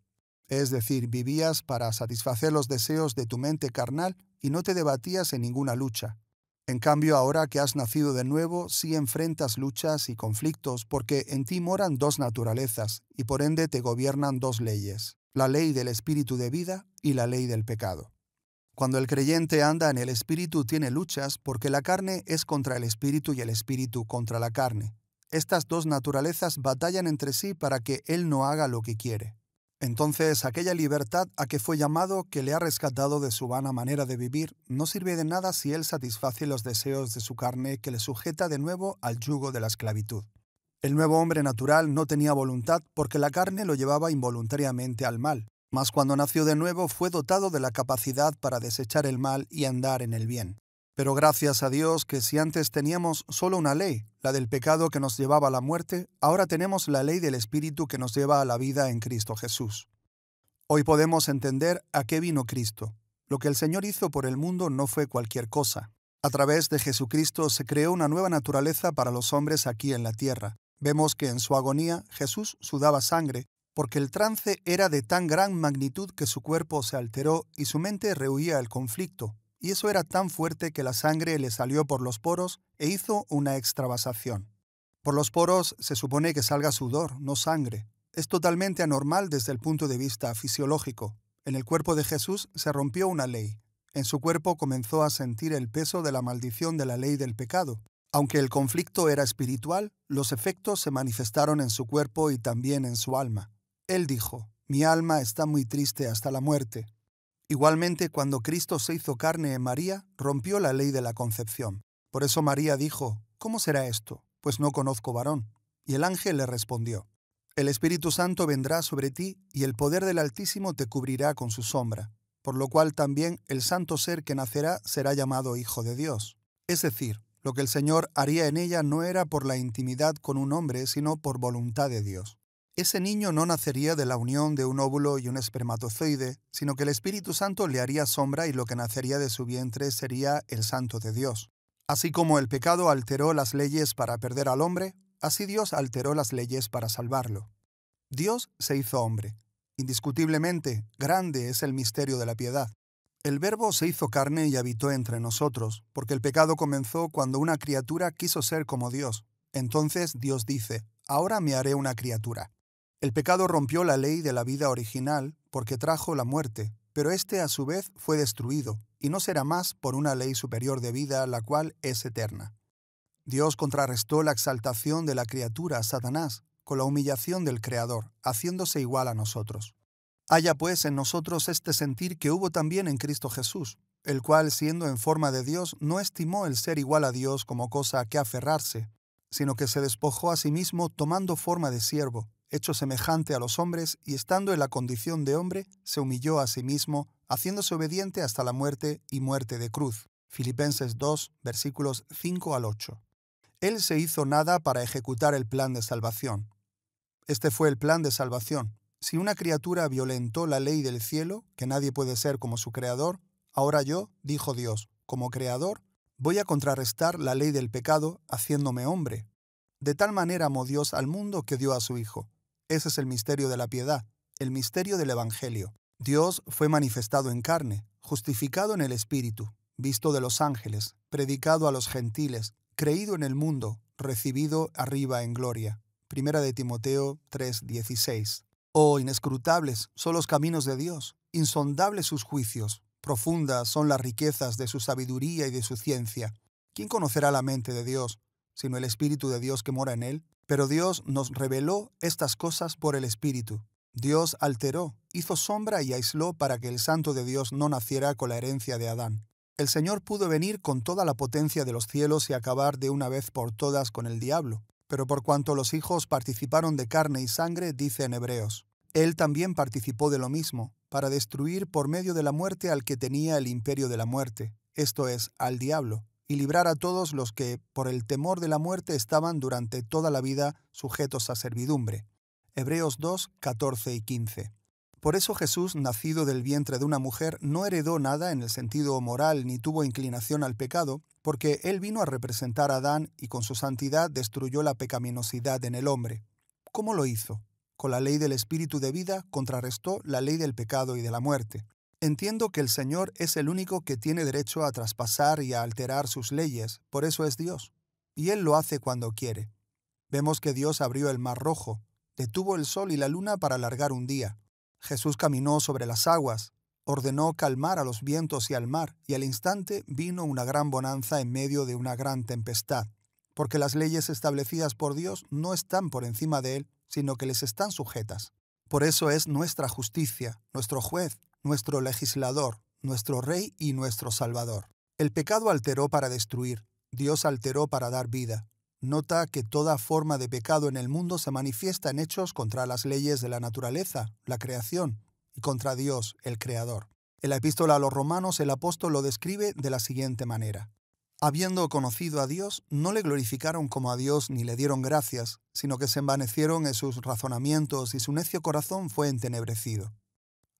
Es decir, vivías para satisfacer los deseos de tu mente carnal y no te debatías en ninguna lucha. En cambio, ahora que has nacido de nuevo, sí enfrentas luchas y conflictos porque en ti moran dos naturalezas y por ende te gobiernan dos leyes la ley del espíritu de vida y la ley del pecado. Cuando el creyente anda en el espíritu tiene luchas porque la carne es contra el espíritu y el espíritu contra la carne. Estas dos naturalezas batallan entre sí para que él no haga lo que quiere. Entonces aquella libertad a que fue llamado, que le ha rescatado de su vana manera de vivir, no sirve de nada si él satisface los deseos de su carne que le sujeta de nuevo al yugo de la esclavitud. El nuevo hombre natural no tenía voluntad porque la carne lo llevaba involuntariamente al mal, mas cuando nació de nuevo fue dotado de la capacidad para desechar el mal y andar en el bien. Pero gracias a Dios que si antes teníamos solo una ley, la del pecado que nos llevaba a la muerte, ahora tenemos la ley del Espíritu que nos lleva a la vida en Cristo Jesús. Hoy podemos entender a qué vino Cristo. Lo que el Señor hizo por el mundo no fue cualquier cosa. A través de Jesucristo se creó una nueva naturaleza para los hombres aquí en la tierra. Vemos que en su agonía Jesús sudaba sangre, porque el trance era de tan gran magnitud que su cuerpo se alteró y su mente rehuía el conflicto, y eso era tan fuerte que la sangre le salió por los poros e hizo una extravasación. Por los poros se supone que salga sudor, no sangre. Es totalmente anormal desde el punto de vista fisiológico. En el cuerpo de Jesús se rompió una ley. En su cuerpo comenzó a sentir el peso de la maldición de la ley del pecado, aunque el conflicto era espiritual, los efectos se manifestaron en su cuerpo y también en su alma. Él dijo, Mi alma está muy triste hasta la muerte. Igualmente, cuando Cristo se hizo carne en María, rompió la ley de la concepción. Por eso María dijo, ¿Cómo será esto? Pues no conozco varón. Y el ángel le respondió, El Espíritu Santo vendrá sobre ti y el poder del Altísimo te cubrirá con su sombra, por lo cual también el santo ser que nacerá será llamado Hijo de Dios. Es decir, lo que el Señor haría en ella no era por la intimidad con un hombre, sino por voluntad de Dios. Ese niño no nacería de la unión de un óvulo y un espermatozoide, sino que el Espíritu Santo le haría sombra y lo que nacería de su vientre sería el Santo de Dios. Así como el pecado alteró las leyes para perder al hombre, así Dios alteró las leyes para salvarlo. Dios se hizo hombre. Indiscutiblemente, grande es el misterio de la piedad. El verbo se hizo carne y habitó entre nosotros, porque el pecado comenzó cuando una criatura quiso ser como Dios. Entonces Dios dice, ahora me haré una criatura. El pecado rompió la ley de la vida original, porque trajo la muerte, pero éste a su vez fue destruido, y no será más por una ley superior de vida, la cual es eterna. Dios contrarrestó la exaltación de la criatura, Satanás, con la humillación del Creador, haciéndose igual a nosotros. Haya pues en nosotros este sentir que hubo también en Cristo Jesús, el cual, siendo en forma de Dios, no estimó el ser igual a Dios como cosa a que aferrarse, sino que se despojó a sí mismo tomando forma de siervo, hecho semejante a los hombres, y estando en la condición de hombre, se humilló a sí mismo, haciéndose obediente hasta la muerte y muerte de cruz. Filipenses 2, versículos 5 al 8. Él se hizo nada para ejecutar el plan de salvación. Este fue el plan de salvación, si una criatura violentó la ley del cielo, que nadie puede ser como su creador, ahora yo, dijo Dios, como creador, voy a contrarrestar la ley del pecado haciéndome hombre. De tal manera amó Dios al mundo que dio a su Hijo. Ese es el misterio de la piedad, el misterio del Evangelio. Dios fue manifestado en carne, justificado en el Espíritu, visto de los ángeles, predicado a los gentiles, creído en el mundo, recibido arriba en gloria. Primera de Timoteo 3:16. Oh, inescrutables son los caminos de Dios, insondables sus juicios, profundas son las riquezas de su sabiduría y de su ciencia. ¿Quién conocerá la mente de Dios, sino el Espíritu de Dios que mora en él? Pero Dios nos reveló estas cosas por el Espíritu. Dios alteró, hizo sombra y aisló para que el Santo de Dios no naciera con la herencia de Adán. El Señor pudo venir con toda la potencia de los cielos y acabar de una vez por todas con el diablo pero por cuanto los hijos participaron de carne y sangre, dice en Hebreos, Él también participó de lo mismo, para destruir por medio de la muerte al que tenía el imperio de la muerte, esto es, al diablo, y librar a todos los que, por el temor de la muerte, estaban durante toda la vida sujetos a servidumbre. Hebreos 2, 14 y 15. Por eso Jesús, nacido del vientre de una mujer, no heredó nada en el sentido moral ni tuvo inclinación al pecado, porque Él vino a representar a Adán y con su santidad destruyó la pecaminosidad en el hombre. ¿Cómo lo hizo? Con la ley del espíritu de vida contrarrestó la ley del pecado y de la muerte. Entiendo que el Señor es el único que tiene derecho a traspasar y a alterar sus leyes, por eso es Dios, y Él lo hace cuando quiere. Vemos que Dios abrió el mar rojo, detuvo el sol y la luna para alargar un día. Jesús caminó sobre las aguas, ordenó calmar a los vientos y al mar, y al instante vino una gran bonanza en medio de una gran tempestad, porque las leyes establecidas por Dios no están por encima de Él, sino que les están sujetas. Por eso es nuestra justicia, nuestro juez, nuestro legislador, nuestro Rey y nuestro Salvador. El pecado alteró para destruir, Dios alteró para dar vida. Nota que toda forma de pecado en el mundo se manifiesta en hechos contra las leyes de la naturaleza, la creación, y contra Dios, el Creador. En la epístola a los romanos el apóstol lo describe de la siguiente manera. Habiendo conocido a Dios, no le glorificaron como a Dios ni le dieron gracias, sino que se envanecieron en sus razonamientos y su necio corazón fue entenebrecido.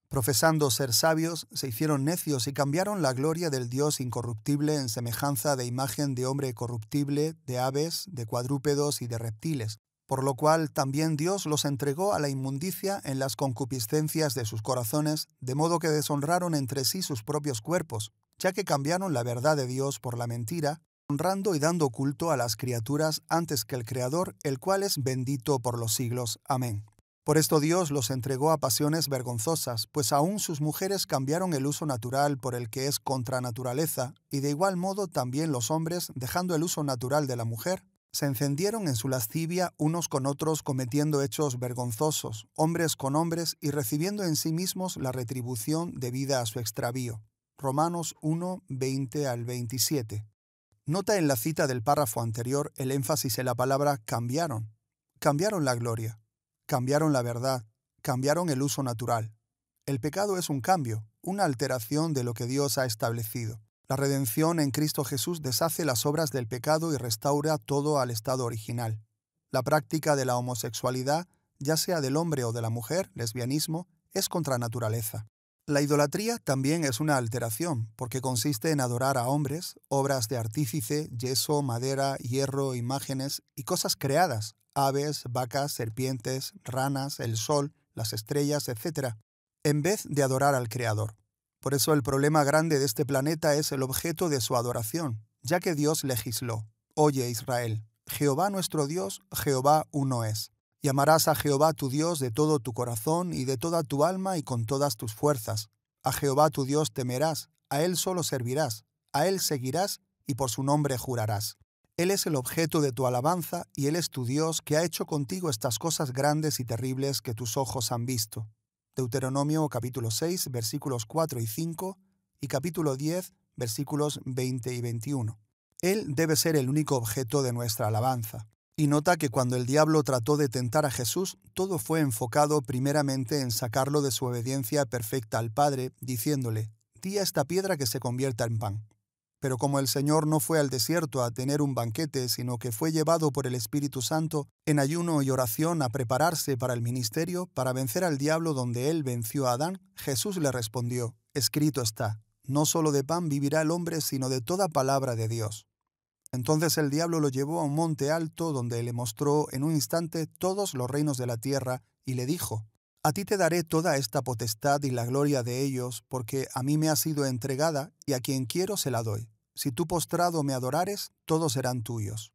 Profesando ser sabios, se hicieron necios y cambiaron la gloria del Dios incorruptible en semejanza de imagen de hombre corruptible, de aves, de cuadrúpedos y de reptiles, por lo cual también Dios los entregó a la inmundicia en las concupiscencias de sus corazones, de modo que deshonraron entre sí sus propios cuerpos, ya que cambiaron la verdad de Dios por la mentira, honrando y dando culto a las criaturas antes que el Creador, el cual es bendito por los siglos. Amén. Por esto Dios los entregó a pasiones vergonzosas, pues aún sus mujeres cambiaron el uso natural por el que es contra naturaleza, y de igual modo también los hombres, dejando el uso natural de la mujer, se encendieron en su lascivia unos con otros cometiendo hechos vergonzosos, hombres con hombres, y recibiendo en sí mismos la retribución debida a su extravío. Romanos 1, 20 al 27. Nota en la cita del párrafo anterior el énfasis en la palabra cambiaron. Cambiaron la gloria, cambiaron la verdad, cambiaron el uso natural. El pecado es un cambio, una alteración de lo que Dios ha establecido. La redención en Cristo Jesús deshace las obras del pecado y restaura todo al estado original. La práctica de la homosexualidad, ya sea del hombre o de la mujer, lesbianismo, es contra naturaleza. La idolatría también es una alteración, porque consiste en adorar a hombres, obras de artífice, yeso, madera, hierro, imágenes y cosas creadas, aves, vacas, serpientes, ranas, el sol, las estrellas, etc., en vez de adorar al Creador. Por eso el problema grande de este planeta es el objeto de su adoración, ya que Dios legisló. Oye Israel, Jehová nuestro Dios, Jehová uno es. Llamarás a Jehová tu Dios de todo tu corazón y de toda tu alma y con todas tus fuerzas. A Jehová tu Dios temerás, a Él solo servirás, a Él seguirás y por su nombre jurarás. Él es el objeto de tu alabanza y Él es tu Dios que ha hecho contigo estas cosas grandes y terribles que tus ojos han visto. Deuteronomio capítulo 6 versículos 4 y 5 y capítulo 10 versículos 20 y 21. Él debe ser el único objeto de nuestra alabanza. Y nota que cuando el diablo trató de tentar a Jesús, todo fue enfocado primeramente en sacarlo de su obediencia perfecta al Padre, diciéndole, di a esta piedra que se convierta en pan. Pero como el Señor no fue al desierto a tener un banquete, sino que fue llevado por el Espíritu Santo en ayuno y oración a prepararse para el ministerio, para vencer al diablo donde él venció a Adán, Jesús le respondió, Escrito está, no solo de pan vivirá el hombre, sino de toda palabra de Dios. Entonces el diablo lo llevó a un monte alto donde le mostró en un instante todos los reinos de la tierra y le dijo, a ti te daré toda esta potestad y la gloria de ellos, porque a mí me ha sido entregada y a quien quiero se la doy. Si tú postrado me adorares, todos serán tuyos.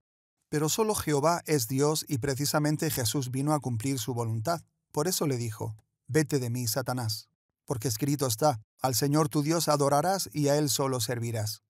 Pero solo Jehová es Dios y precisamente Jesús vino a cumplir su voluntad. Por eso le dijo, Vete de mí, Satanás. Porque escrito está, Al Señor tu Dios adorarás y a Él solo servirás.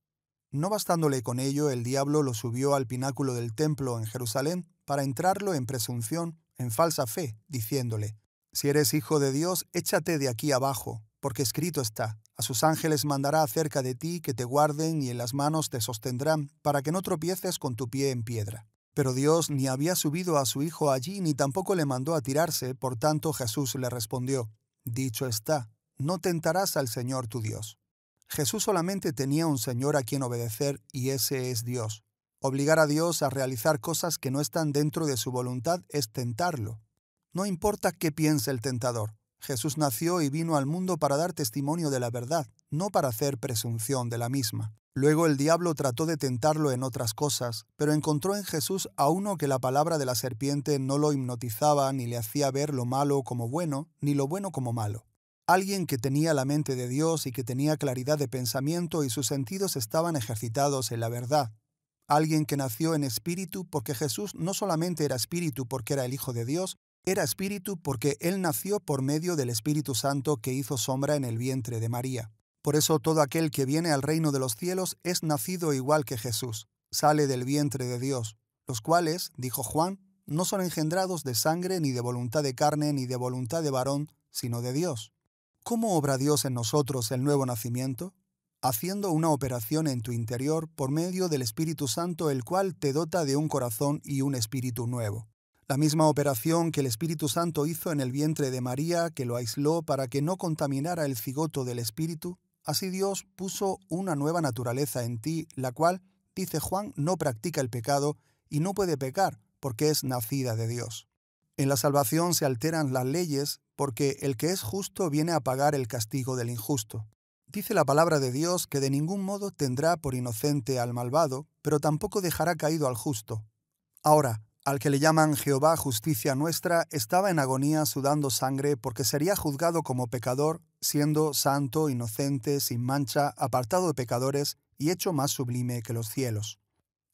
No bastándole con ello, el diablo lo subió al pináculo del templo en Jerusalén para entrarlo en presunción, en falsa fe, diciéndole, Si eres hijo de Dios, échate de aquí abajo, porque escrito está, a sus ángeles mandará acerca de ti que te guarden y en las manos te sostendrán, para que no tropieces con tu pie en piedra. Pero Dios ni había subido a su hijo allí, ni tampoco le mandó a tirarse, por tanto Jesús le respondió, Dicho está, no tentarás al Señor tu Dios. Jesús solamente tenía un Señor a quien obedecer, y ese es Dios. Obligar a Dios a realizar cosas que no están dentro de su voluntad es tentarlo. No importa qué piense el tentador, Jesús nació y vino al mundo para dar testimonio de la verdad, no para hacer presunción de la misma. Luego el diablo trató de tentarlo en otras cosas, pero encontró en Jesús a uno que la palabra de la serpiente no lo hipnotizaba ni le hacía ver lo malo como bueno, ni lo bueno como malo. Alguien que tenía la mente de Dios y que tenía claridad de pensamiento y sus sentidos estaban ejercitados en la verdad, alguien que nació en espíritu porque Jesús no solamente era espíritu porque era el Hijo de Dios, era espíritu porque Él nació por medio del Espíritu Santo que hizo sombra en el vientre de María. Por eso todo aquel que viene al reino de los cielos es nacido igual que Jesús, sale del vientre de Dios, los cuales, dijo Juan, no son engendrados de sangre ni de voluntad de carne ni de voluntad de varón, sino de Dios. ¿Cómo obra Dios en nosotros el nuevo nacimiento? Haciendo una operación en tu interior por medio del Espíritu Santo, el cual te dota de un corazón y un espíritu nuevo la misma operación que el Espíritu Santo hizo en el vientre de María, que lo aisló para que no contaminara el cigoto del Espíritu, así Dios puso una nueva naturaleza en ti, la cual, dice Juan, no practica el pecado y no puede pecar, porque es nacida de Dios. En la salvación se alteran las leyes, porque el que es justo viene a pagar el castigo del injusto. Dice la palabra de Dios que de ningún modo tendrá por inocente al malvado, pero tampoco dejará caído al justo. Ahora, al que le llaman Jehová justicia nuestra, estaba en agonía sudando sangre porque sería juzgado como pecador, siendo santo, inocente, sin mancha, apartado de pecadores y hecho más sublime que los cielos.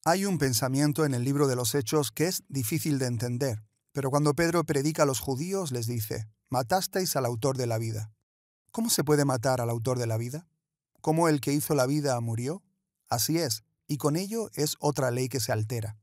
Hay un pensamiento en el libro de los Hechos que es difícil de entender, pero cuando Pedro predica a los judíos les dice, matasteis al autor de la vida. ¿Cómo se puede matar al autor de la vida? ¿Cómo el que hizo la vida murió? Así es, y con ello es otra ley que se altera.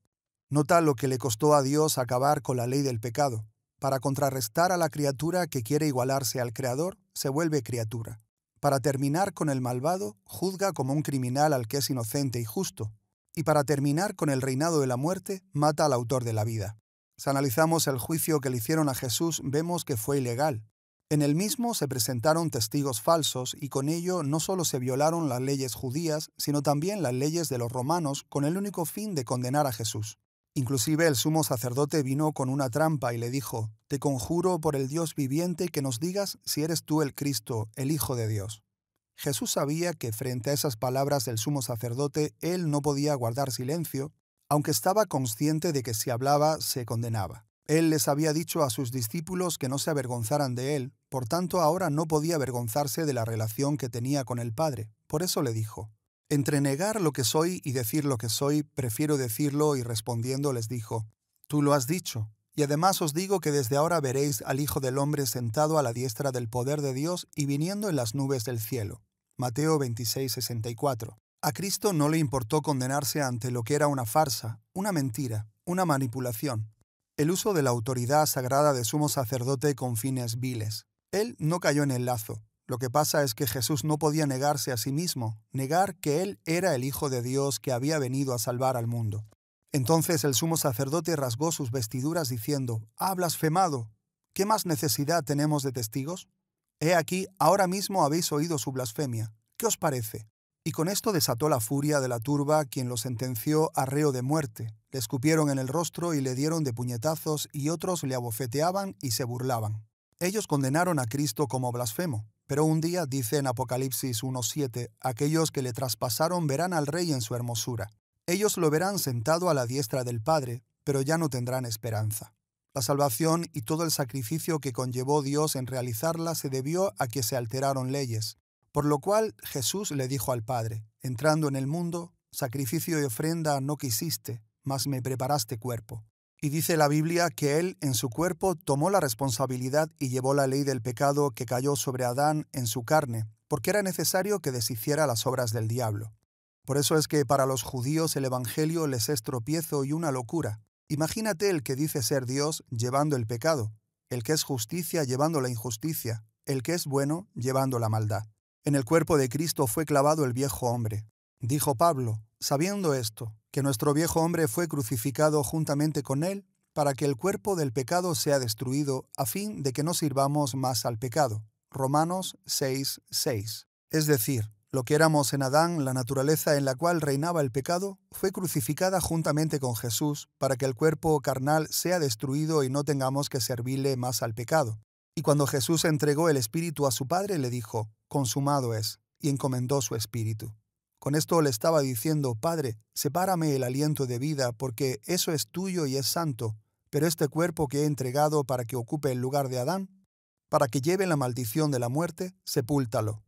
Nota lo que le costó a Dios acabar con la ley del pecado. Para contrarrestar a la criatura que quiere igualarse al Creador, se vuelve criatura. Para terminar con el malvado, juzga como un criminal al que es inocente y justo. Y para terminar con el reinado de la muerte, mata al autor de la vida. Si analizamos el juicio que le hicieron a Jesús, vemos que fue ilegal. En el mismo se presentaron testigos falsos y con ello no solo se violaron las leyes judías, sino también las leyes de los romanos con el único fin de condenar a Jesús. Inclusive el sumo sacerdote vino con una trampa y le dijo, Te conjuro por el Dios viviente que nos digas si eres tú el Cristo, el Hijo de Dios. Jesús sabía que frente a esas palabras del sumo sacerdote él no podía guardar silencio, aunque estaba consciente de que si hablaba se condenaba. Él les había dicho a sus discípulos que no se avergonzaran de él, por tanto ahora no podía avergonzarse de la relación que tenía con el Padre. Por eso le dijo, entre negar lo que soy y decir lo que soy, prefiero decirlo y respondiendo les dijo, Tú lo has dicho, y además os digo que desde ahora veréis al Hijo del Hombre sentado a la diestra del poder de Dios y viniendo en las nubes del cielo. Mateo 26, 64. A Cristo no le importó condenarse ante lo que era una farsa, una mentira, una manipulación. El uso de la autoridad sagrada de sumo sacerdote con fines viles. Él no cayó en el lazo, lo que pasa es que Jesús no podía negarse a sí mismo, negar que Él era el Hijo de Dios que había venido a salvar al mundo. Entonces el sumo sacerdote rasgó sus vestiduras diciendo, Ha «¡Ah, blasfemado. ¿Qué más necesidad tenemos de testigos? He aquí, ahora mismo habéis oído su blasfemia. ¿Qué os parece? Y con esto desató la furia de la turba, quien lo sentenció a reo de muerte. Le escupieron en el rostro y le dieron de puñetazos y otros le abofeteaban y se burlaban. Ellos condenaron a Cristo como blasfemo, pero un día, dice en Apocalipsis 1.7, aquellos que le traspasaron verán al Rey en su hermosura. Ellos lo verán sentado a la diestra del Padre, pero ya no tendrán esperanza. La salvación y todo el sacrificio que conllevó Dios en realizarla se debió a que se alteraron leyes, por lo cual Jesús le dijo al Padre, entrando en el mundo, sacrificio y ofrenda no quisiste, mas me preparaste cuerpo. Y dice la Biblia que Él en su cuerpo tomó la responsabilidad y llevó la ley del pecado que cayó sobre Adán en su carne, porque era necesario que deshiciera las obras del diablo. Por eso es que para los judíos el Evangelio les es tropiezo y una locura. Imagínate el que dice ser Dios llevando el pecado, el que es justicia llevando la injusticia, el que es bueno llevando la maldad. En el cuerpo de Cristo fue clavado el viejo hombre, Dijo Pablo, sabiendo esto, que nuestro viejo hombre fue crucificado juntamente con él, para que el cuerpo del pecado sea destruido, a fin de que no sirvamos más al pecado. Romanos 6, 6. Es decir, lo que éramos en Adán, la naturaleza en la cual reinaba el pecado, fue crucificada juntamente con Jesús, para que el cuerpo carnal sea destruido y no tengamos que servirle más al pecado. Y cuando Jesús entregó el Espíritu a su Padre, le dijo, Consumado es, y encomendó su Espíritu. Con esto le estaba diciendo, Padre, sepárame el aliento de vida, porque eso es tuyo y es santo, pero este cuerpo que he entregado para que ocupe el lugar de Adán, para que lleve la maldición de la muerte, sepúltalo.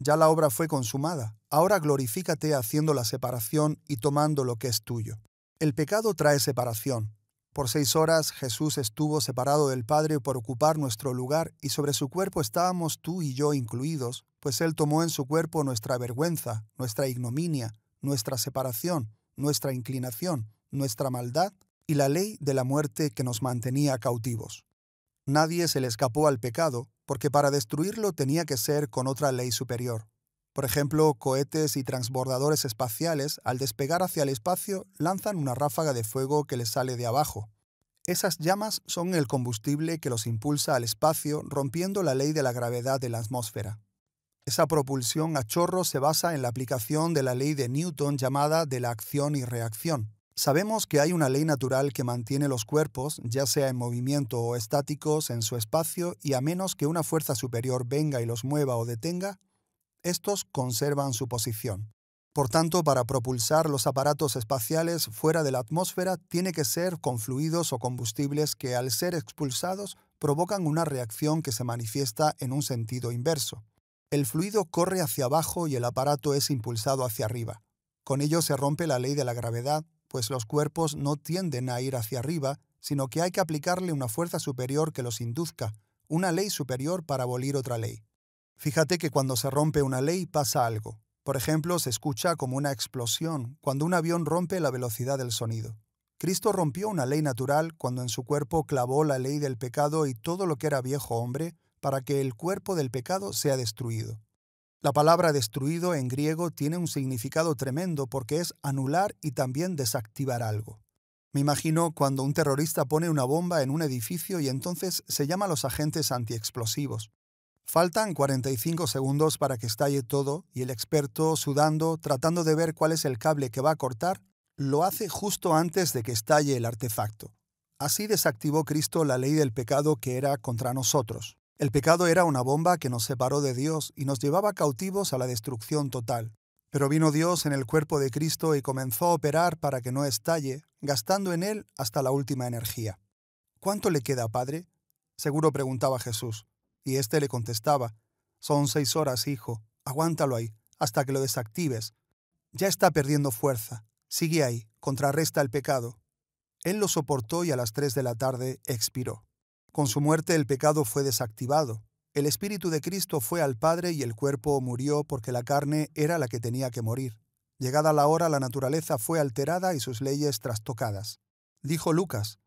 Ya la obra fue consumada, ahora glorifícate haciendo la separación y tomando lo que es tuyo. El pecado trae separación, por seis horas Jesús estuvo separado del Padre por ocupar nuestro lugar y sobre su cuerpo estábamos tú y yo incluidos, pues Él tomó en su cuerpo nuestra vergüenza, nuestra ignominia, nuestra separación, nuestra inclinación, nuestra maldad y la ley de la muerte que nos mantenía cautivos. Nadie se le escapó al pecado, porque para destruirlo tenía que ser con otra ley superior. Por ejemplo, cohetes y transbordadores espaciales, al despegar hacia el espacio, lanzan una ráfaga de fuego que les sale de abajo. Esas llamas son el combustible que los impulsa al espacio, rompiendo la ley de la gravedad de la atmósfera. Esa propulsión a chorro se basa en la aplicación de la ley de Newton llamada de la acción y reacción. Sabemos que hay una ley natural que mantiene los cuerpos, ya sea en movimiento o estáticos, en su espacio, y a menos que una fuerza superior venga y los mueva o detenga, estos conservan su posición. Por tanto, para propulsar los aparatos espaciales fuera de la atmósfera tiene que ser con fluidos o combustibles que al ser expulsados provocan una reacción que se manifiesta en un sentido inverso. El fluido corre hacia abajo y el aparato es impulsado hacia arriba. Con ello se rompe la ley de la gravedad, pues los cuerpos no tienden a ir hacia arriba, sino que hay que aplicarle una fuerza superior que los induzca, una ley superior para abolir otra ley. Fíjate que cuando se rompe una ley pasa algo. Por ejemplo, se escucha como una explosión cuando un avión rompe la velocidad del sonido. Cristo rompió una ley natural cuando en su cuerpo clavó la ley del pecado y todo lo que era viejo hombre para que el cuerpo del pecado sea destruido. La palabra destruido en griego tiene un significado tremendo porque es anular y también desactivar algo. Me imagino cuando un terrorista pone una bomba en un edificio y entonces se llama a los agentes antiexplosivos. Faltan 45 segundos para que estalle todo y el experto, sudando, tratando de ver cuál es el cable que va a cortar, lo hace justo antes de que estalle el artefacto. Así desactivó Cristo la ley del pecado que era contra nosotros. El pecado era una bomba que nos separó de Dios y nos llevaba cautivos a la destrucción total. Pero vino Dios en el cuerpo de Cristo y comenzó a operar para que no estalle, gastando en él hasta la última energía. ¿Cuánto le queda, Padre? Seguro preguntaba Jesús. Y éste le contestaba, Son seis horas, hijo, aguántalo ahí, hasta que lo desactives. Ya está perdiendo fuerza, sigue ahí, contrarresta el pecado. Él lo soportó y a las tres de la tarde expiró. Con su muerte el pecado fue desactivado. El Espíritu de Cristo fue al Padre y el cuerpo murió porque la carne era la que tenía que morir. Llegada la hora la naturaleza fue alterada y sus leyes trastocadas. Dijo Lucas,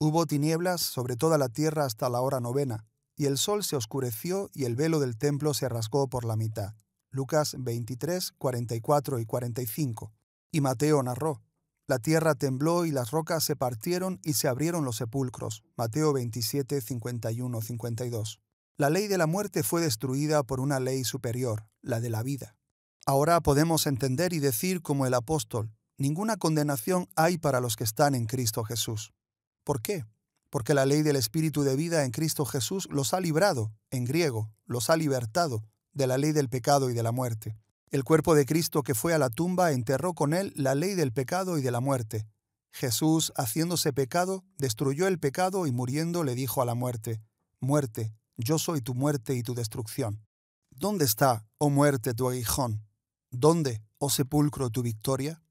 Hubo tinieblas sobre toda la tierra hasta la hora novena y el sol se oscureció y el velo del templo se rasgó por la mitad. Lucas 23, 44 y 45. Y Mateo narró, La tierra tembló y las rocas se partieron y se abrieron los sepulcros. Mateo 27, 51, 52. La ley de la muerte fue destruida por una ley superior, la de la vida. Ahora podemos entender y decir como el apóstol, ninguna condenación hay para los que están en Cristo Jesús. ¿Por qué? porque la ley del Espíritu de vida en Cristo Jesús los ha librado, en griego, los ha libertado de la ley del pecado y de la muerte. El cuerpo de Cristo que fue a la tumba enterró con él la ley del pecado y de la muerte. Jesús, haciéndose pecado, destruyó el pecado y muriendo le dijo a la muerte, Muerte, yo soy tu muerte y tu destrucción. ¿Dónde está, oh muerte, tu aguijón? ¿Dónde, oh sepulcro, tu victoria?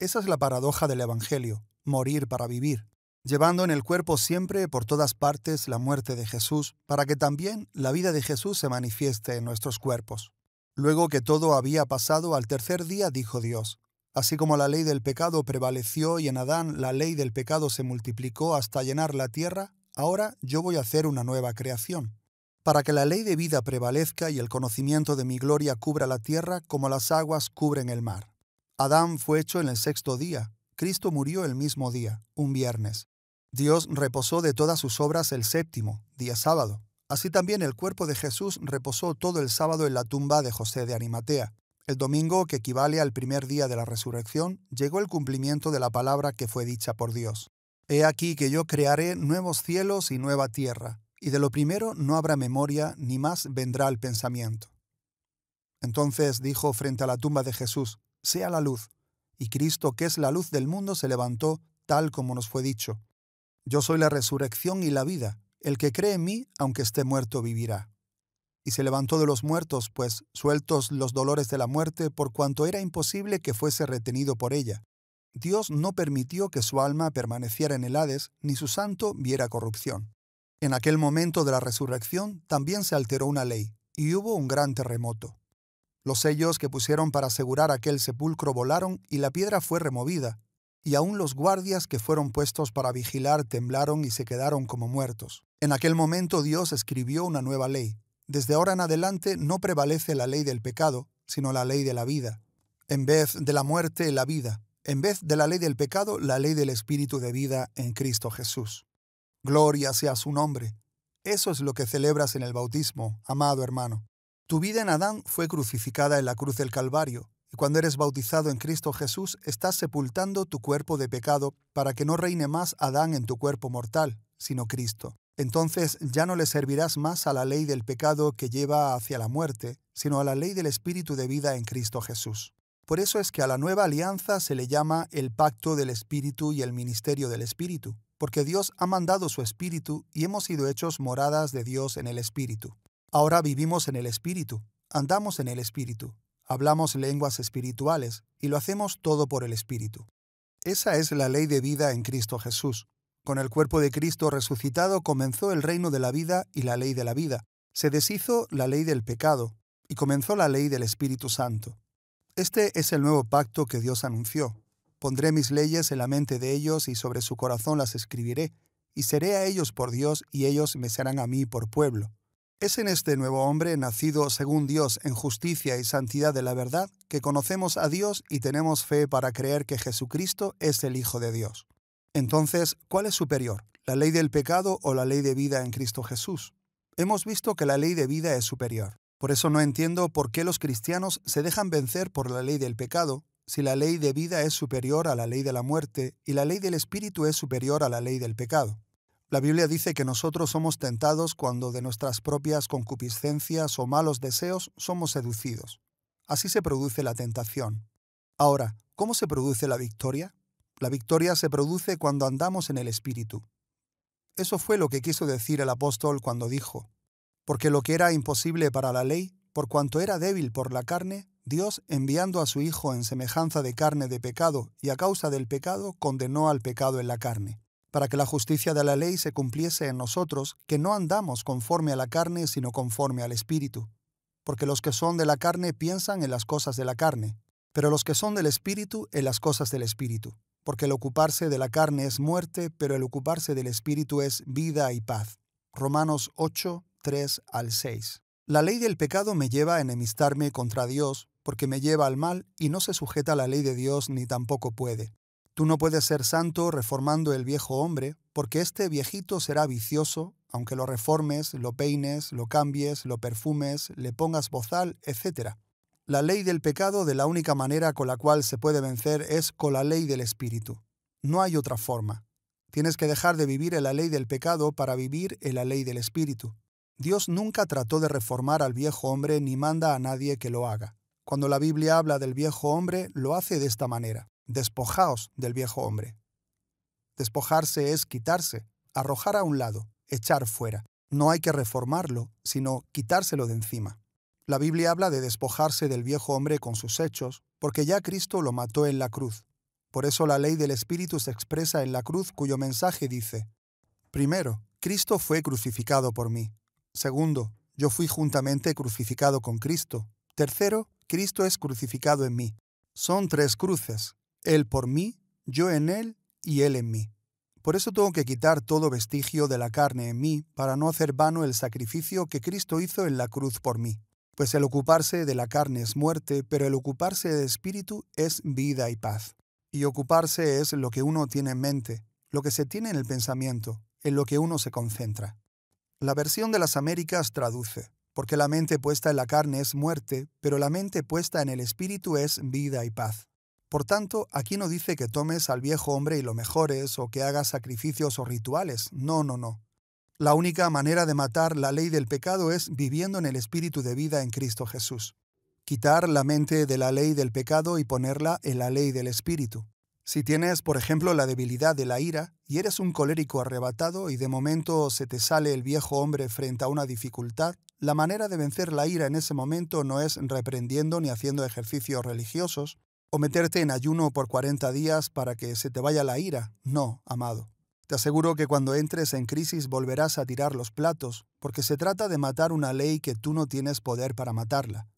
Esa es la paradoja del Evangelio, morir para vivir llevando en el cuerpo siempre por todas partes la muerte de Jesús, para que también la vida de Jesús se manifieste en nuestros cuerpos. Luego que todo había pasado, al tercer día dijo Dios, Así como la ley del pecado prevaleció y en Adán la ley del pecado se multiplicó hasta llenar la tierra, ahora yo voy a hacer una nueva creación. Para que la ley de vida prevalezca y el conocimiento de mi gloria cubra la tierra como las aguas cubren el mar. Adán fue hecho en el sexto día, Cristo murió el mismo día, un viernes. Dios reposó de todas sus obras el séptimo, día sábado. Así también el cuerpo de Jesús reposó todo el sábado en la tumba de José de Arimatea. El domingo, que equivale al primer día de la resurrección, llegó el cumplimiento de la palabra que fue dicha por Dios. He aquí que yo crearé nuevos cielos y nueva tierra, y de lo primero no habrá memoria, ni más vendrá el pensamiento. Entonces dijo frente a la tumba de Jesús, sea la luz. Y Cristo, que es la luz del mundo, se levantó tal como nos fue dicho. Yo soy la resurrección y la vida. El que cree en mí, aunque esté muerto, vivirá. Y se levantó de los muertos, pues, sueltos los dolores de la muerte, por cuanto era imposible que fuese retenido por ella. Dios no permitió que su alma permaneciera en el Hades, ni su santo viera corrupción. En aquel momento de la resurrección también se alteró una ley, y hubo un gran terremoto. Los sellos que pusieron para asegurar aquel sepulcro volaron y la piedra fue removida, y aún los guardias que fueron puestos para vigilar temblaron y se quedaron como muertos. En aquel momento Dios escribió una nueva ley. Desde ahora en adelante no prevalece la ley del pecado, sino la ley de la vida. En vez de la muerte, la vida. En vez de la ley del pecado, la ley del espíritu de vida en Cristo Jesús. Gloria sea su nombre. Eso es lo que celebras en el bautismo, amado hermano. Tu vida en Adán fue crucificada en la cruz del Calvario, cuando eres bautizado en Cristo Jesús, estás sepultando tu cuerpo de pecado para que no reine más Adán en tu cuerpo mortal, sino Cristo. Entonces ya no le servirás más a la ley del pecado que lleva hacia la muerte, sino a la ley del Espíritu de vida en Cristo Jesús. Por eso es que a la nueva alianza se le llama el pacto del Espíritu y el ministerio del Espíritu, porque Dios ha mandado su Espíritu y hemos sido hechos moradas de Dios en el Espíritu. Ahora vivimos en el Espíritu, andamos en el Espíritu, hablamos lenguas espirituales y lo hacemos todo por el Espíritu. Esa es la ley de vida en Cristo Jesús. Con el cuerpo de Cristo resucitado comenzó el reino de la vida y la ley de la vida. Se deshizo la ley del pecado y comenzó la ley del Espíritu Santo. Este es el nuevo pacto que Dios anunció. Pondré mis leyes en la mente de ellos y sobre su corazón las escribiré, y seré a ellos por Dios y ellos me serán a mí por pueblo. Es en este nuevo hombre, nacido según Dios en justicia y santidad de la verdad, que conocemos a Dios y tenemos fe para creer que Jesucristo es el Hijo de Dios. Entonces, ¿cuál es superior, la ley del pecado o la ley de vida en Cristo Jesús? Hemos visto que la ley de vida es superior. Por eso no entiendo por qué los cristianos se dejan vencer por la ley del pecado, si la ley de vida es superior a la ley de la muerte y la ley del espíritu es superior a la ley del pecado. La Biblia dice que nosotros somos tentados cuando de nuestras propias concupiscencias o malos deseos somos seducidos. Así se produce la tentación. Ahora, ¿cómo se produce la victoria? La victoria se produce cuando andamos en el Espíritu. Eso fue lo que quiso decir el apóstol cuando dijo, porque lo que era imposible para la ley, por cuanto era débil por la carne, Dios, enviando a su Hijo en semejanza de carne de pecado y a causa del pecado, condenó al pecado en la carne para que la justicia de la ley se cumpliese en nosotros, que no andamos conforme a la carne, sino conforme al Espíritu. Porque los que son de la carne piensan en las cosas de la carne, pero los que son del Espíritu en las cosas del Espíritu. Porque el ocuparse de la carne es muerte, pero el ocuparse del Espíritu es vida y paz. Romanos 8, 3 al 6. La ley del pecado me lleva a enemistarme contra Dios, porque me lleva al mal y no se sujeta a la ley de Dios ni tampoco puede. Tú no puedes ser santo reformando el viejo hombre, porque este viejito será vicioso, aunque lo reformes, lo peines, lo cambies, lo perfumes, le pongas bozal, etc. La ley del pecado de la única manera con la cual se puede vencer es con la ley del espíritu. No hay otra forma. Tienes que dejar de vivir en la ley del pecado para vivir en la ley del espíritu. Dios nunca trató de reformar al viejo hombre ni manda a nadie que lo haga. Cuando la Biblia habla del viejo hombre, lo hace de esta manera. Despojaos del viejo hombre. Despojarse es quitarse, arrojar a un lado, echar fuera. No hay que reformarlo, sino quitárselo de encima. La Biblia habla de despojarse del viejo hombre con sus hechos, porque ya Cristo lo mató en la cruz. Por eso la ley del Espíritu se expresa en la cruz cuyo mensaje dice, Primero, Cristo fue crucificado por mí. Segundo, yo fui juntamente crucificado con Cristo. Tercero, Cristo es crucificado en mí. Son tres cruces, él por mí, yo en Él y Él en mí. Por eso tengo que quitar todo vestigio de la carne en mí para no hacer vano el sacrificio que Cristo hizo en la cruz por mí. Pues el ocuparse de la carne es muerte, pero el ocuparse de espíritu es vida y paz. Y ocuparse es lo que uno tiene en mente, lo que se tiene en el pensamiento, en lo que uno se concentra. La versión de las Américas traduce, porque la mente puesta en la carne es muerte, pero la mente puesta en el espíritu es vida y paz. Por tanto, aquí no dice que tomes al viejo hombre y lo mejores o que hagas sacrificios o rituales. No, no, no. La única manera de matar la ley del pecado es viviendo en el espíritu de vida en Cristo Jesús. Quitar la mente de la ley del pecado y ponerla en la ley del espíritu. Si tienes, por ejemplo, la debilidad de la ira y eres un colérico arrebatado y de momento se te sale el viejo hombre frente a una dificultad, la manera de vencer la ira en ese momento no es reprendiendo ni haciendo ejercicios religiosos, o meterte en ayuno por 40 días para que se te vaya la ira. No, amado. Te aseguro que cuando entres en crisis volverás a tirar los platos, porque se trata de matar una ley que tú no tienes poder para matarla.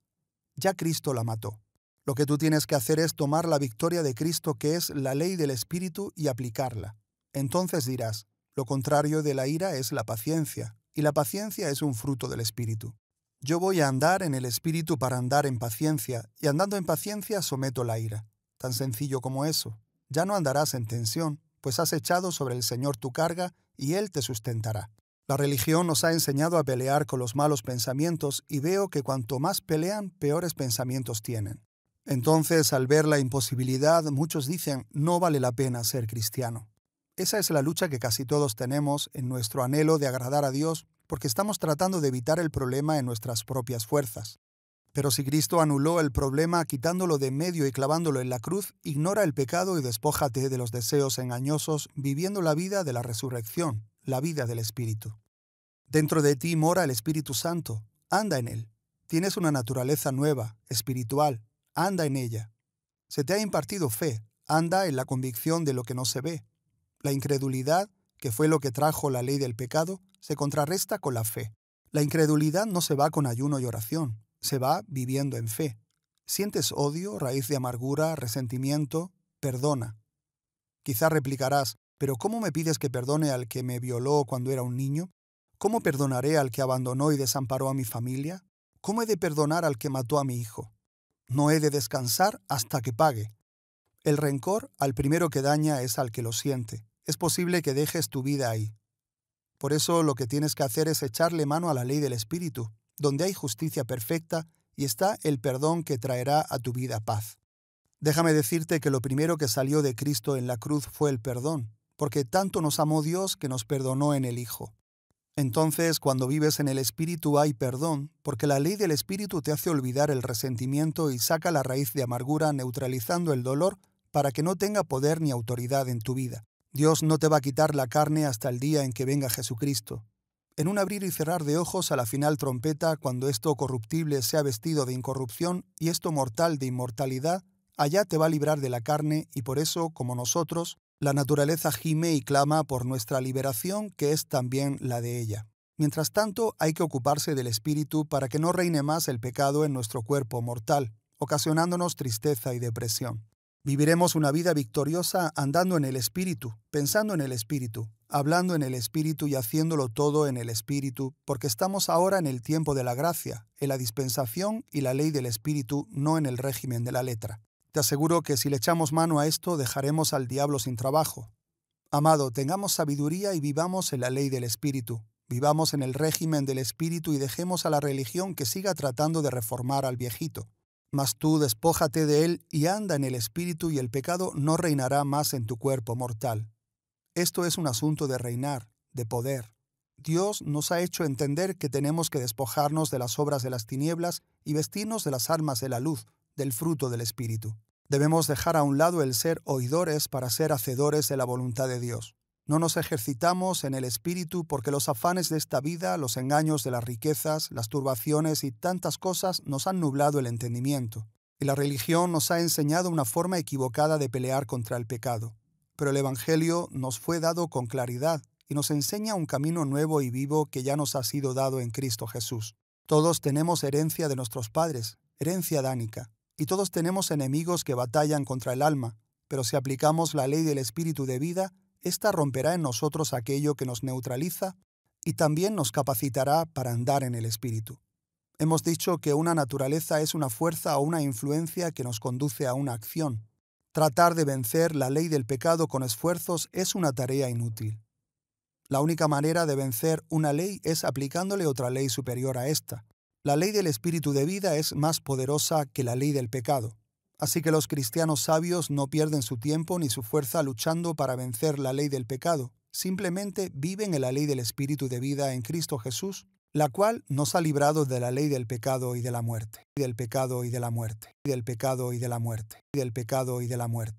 Ya Cristo la mató. Lo que tú tienes que hacer es tomar la victoria de Cristo, que es la ley del Espíritu, y aplicarla. Entonces dirás, lo contrario de la ira es la paciencia, y la paciencia es un fruto del Espíritu. Yo voy a andar en el espíritu para andar en paciencia, y andando en paciencia someto la ira. Tan sencillo como eso. Ya no andarás en tensión, pues has echado sobre el Señor tu carga, y Él te sustentará. La religión nos ha enseñado a pelear con los malos pensamientos y veo que cuanto más pelean, peores pensamientos tienen. Entonces, al ver la imposibilidad, muchos dicen, no vale la pena ser cristiano. Esa es la lucha que casi todos tenemos en nuestro anhelo de agradar a Dios porque estamos tratando de evitar el problema en nuestras propias fuerzas. Pero si Cristo anuló el problema quitándolo de medio y clavándolo en la cruz, ignora el pecado y despójate de los deseos engañosos, viviendo la vida de la resurrección, la vida del Espíritu. Dentro de ti mora el Espíritu Santo, anda en él. Tienes una naturaleza nueva, espiritual, anda en ella. Se te ha impartido fe, anda en la convicción de lo que no se ve. La incredulidad, que fue lo que trajo la ley del pecado, se contrarresta con la fe. La incredulidad no se va con ayuno y oración, se va viviendo en fe. ¿Sientes odio, raíz de amargura, resentimiento? Perdona. Quizá replicarás, pero ¿cómo me pides que perdone al que me violó cuando era un niño? ¿Cómo perdonaré al que abandonó y desamparó a mi familia? ¿Cómo he de perdonar al que mató a mi hijo? No he de descansar hasta que pague. El rencor al primero que daña es al que lo siente. Es posible que dejes tu vida ahí. Por eso lo que tienes que hacer es echarle mano a la ley del Espíritu, donde hay justicia perfecta y está el perdón que traerá a tu vida paz. Déjame decirte que lo primero que salió de Cristo en la cruz fue el perdón, porque tanto nos amó Dios que nos perdonó en el Hijo. Entonces, cuando vives en el Espíritu hay perdón, porque la ley del Espíritu te hace olvidar el resentimiento y saca la raíz de amargura neutralizando el dolor para que no tenga poder ni autoridad en tu vida. Dios no te va a quitar la carne hasta el día en que venga Jesucristo. En un abrir y cerrar de ojos a la final trompeta, cuando esto corruptible sea vestido de incorrupción y esto mortal de inmortalidad, allá te va a librar de la carne y por eso, como nosotros, la naturaleza gime y clama por nuestra liberación, que es también la de ella. Mientras tanto, hay que ocuparse del espíritu para que no reine más el pecado en nuestro cuerpo mortal, ocasionándonos tristeza y depresión. Viviremos una vida victoriosa andando en el Espíritu, pensando en el Espíritu, hablando en el Espíritu y haciéndolo todo en el Espíritu, porque estamos ahora en el tiempo de la gracia, en la dispensación y la ley del Espíritu, no en el régimen de la letra. Te aseguro que si le echamos mano a esto dejaremos al diablo sin trabajo. Amado, tengamos sabiduría y vivamos en la ley del Espíritu, vivamos en el régimen del Espíritu y dejemos a la religión que siga tratando de reformar al viejito. Mas tú despójate de él y anda en el espíritu y el pecado no reinará más en tu cuerpo mortal. Esto es un asunto de reinar, de poder. Dios nos ha hecho entender que tenemos que despojarnos de las obras de las tinieblas y vestirnos de las armas de la luz, del fruto del espíritu. Debemos dejar a un lado el ser oidores para ser hacedores de la voluntad de Dios. No nos ejercitamos en el espíritu porque los afanes de esta vida, los engaños de las riquezas, las turbaciones y tantas cosas nos han nublado el entendimiento. Y la religión nos ha enseñado una forma equivocada de pelear contra el pecado. Pero el Evangelio nos fue dado con claridad y nos enseña un camino nuevo y vivo que ya nos ha sido dado en Cristo Jesús. Todos tenemos herencia de nuestros padres, herencia dánica, y todos tenemos enemigos que batallan contra el alma, pero si aplicamos la ley del espíritu de vida, esta romperá en nosotros aquello que nos neutraliza y también nos capacitará para andar en el Espíritu. Hemos dicho que una naturaleza es una fuerza o una influencia que nos conduce a una acción. Tratar de vencer la ley del pecado con esfuerzos es una tarea inútil. La única manera de vencer una ley es aplicándole otra ley superior a esta. La ley del espíritu de vida es más poderosa que la ley del pecado. Así que los cristianos sabios no pierden su tiempo ni su fuerza luchando para vencer la ley del pecado, simplemente viven en la ley del Espíritu de vida en Cristo Jesús, la cual nos ha librado de la ley del pecado y de la muerte, del pecado y de la muerte, del pecado y de la muerte, del pecado y de la muerte.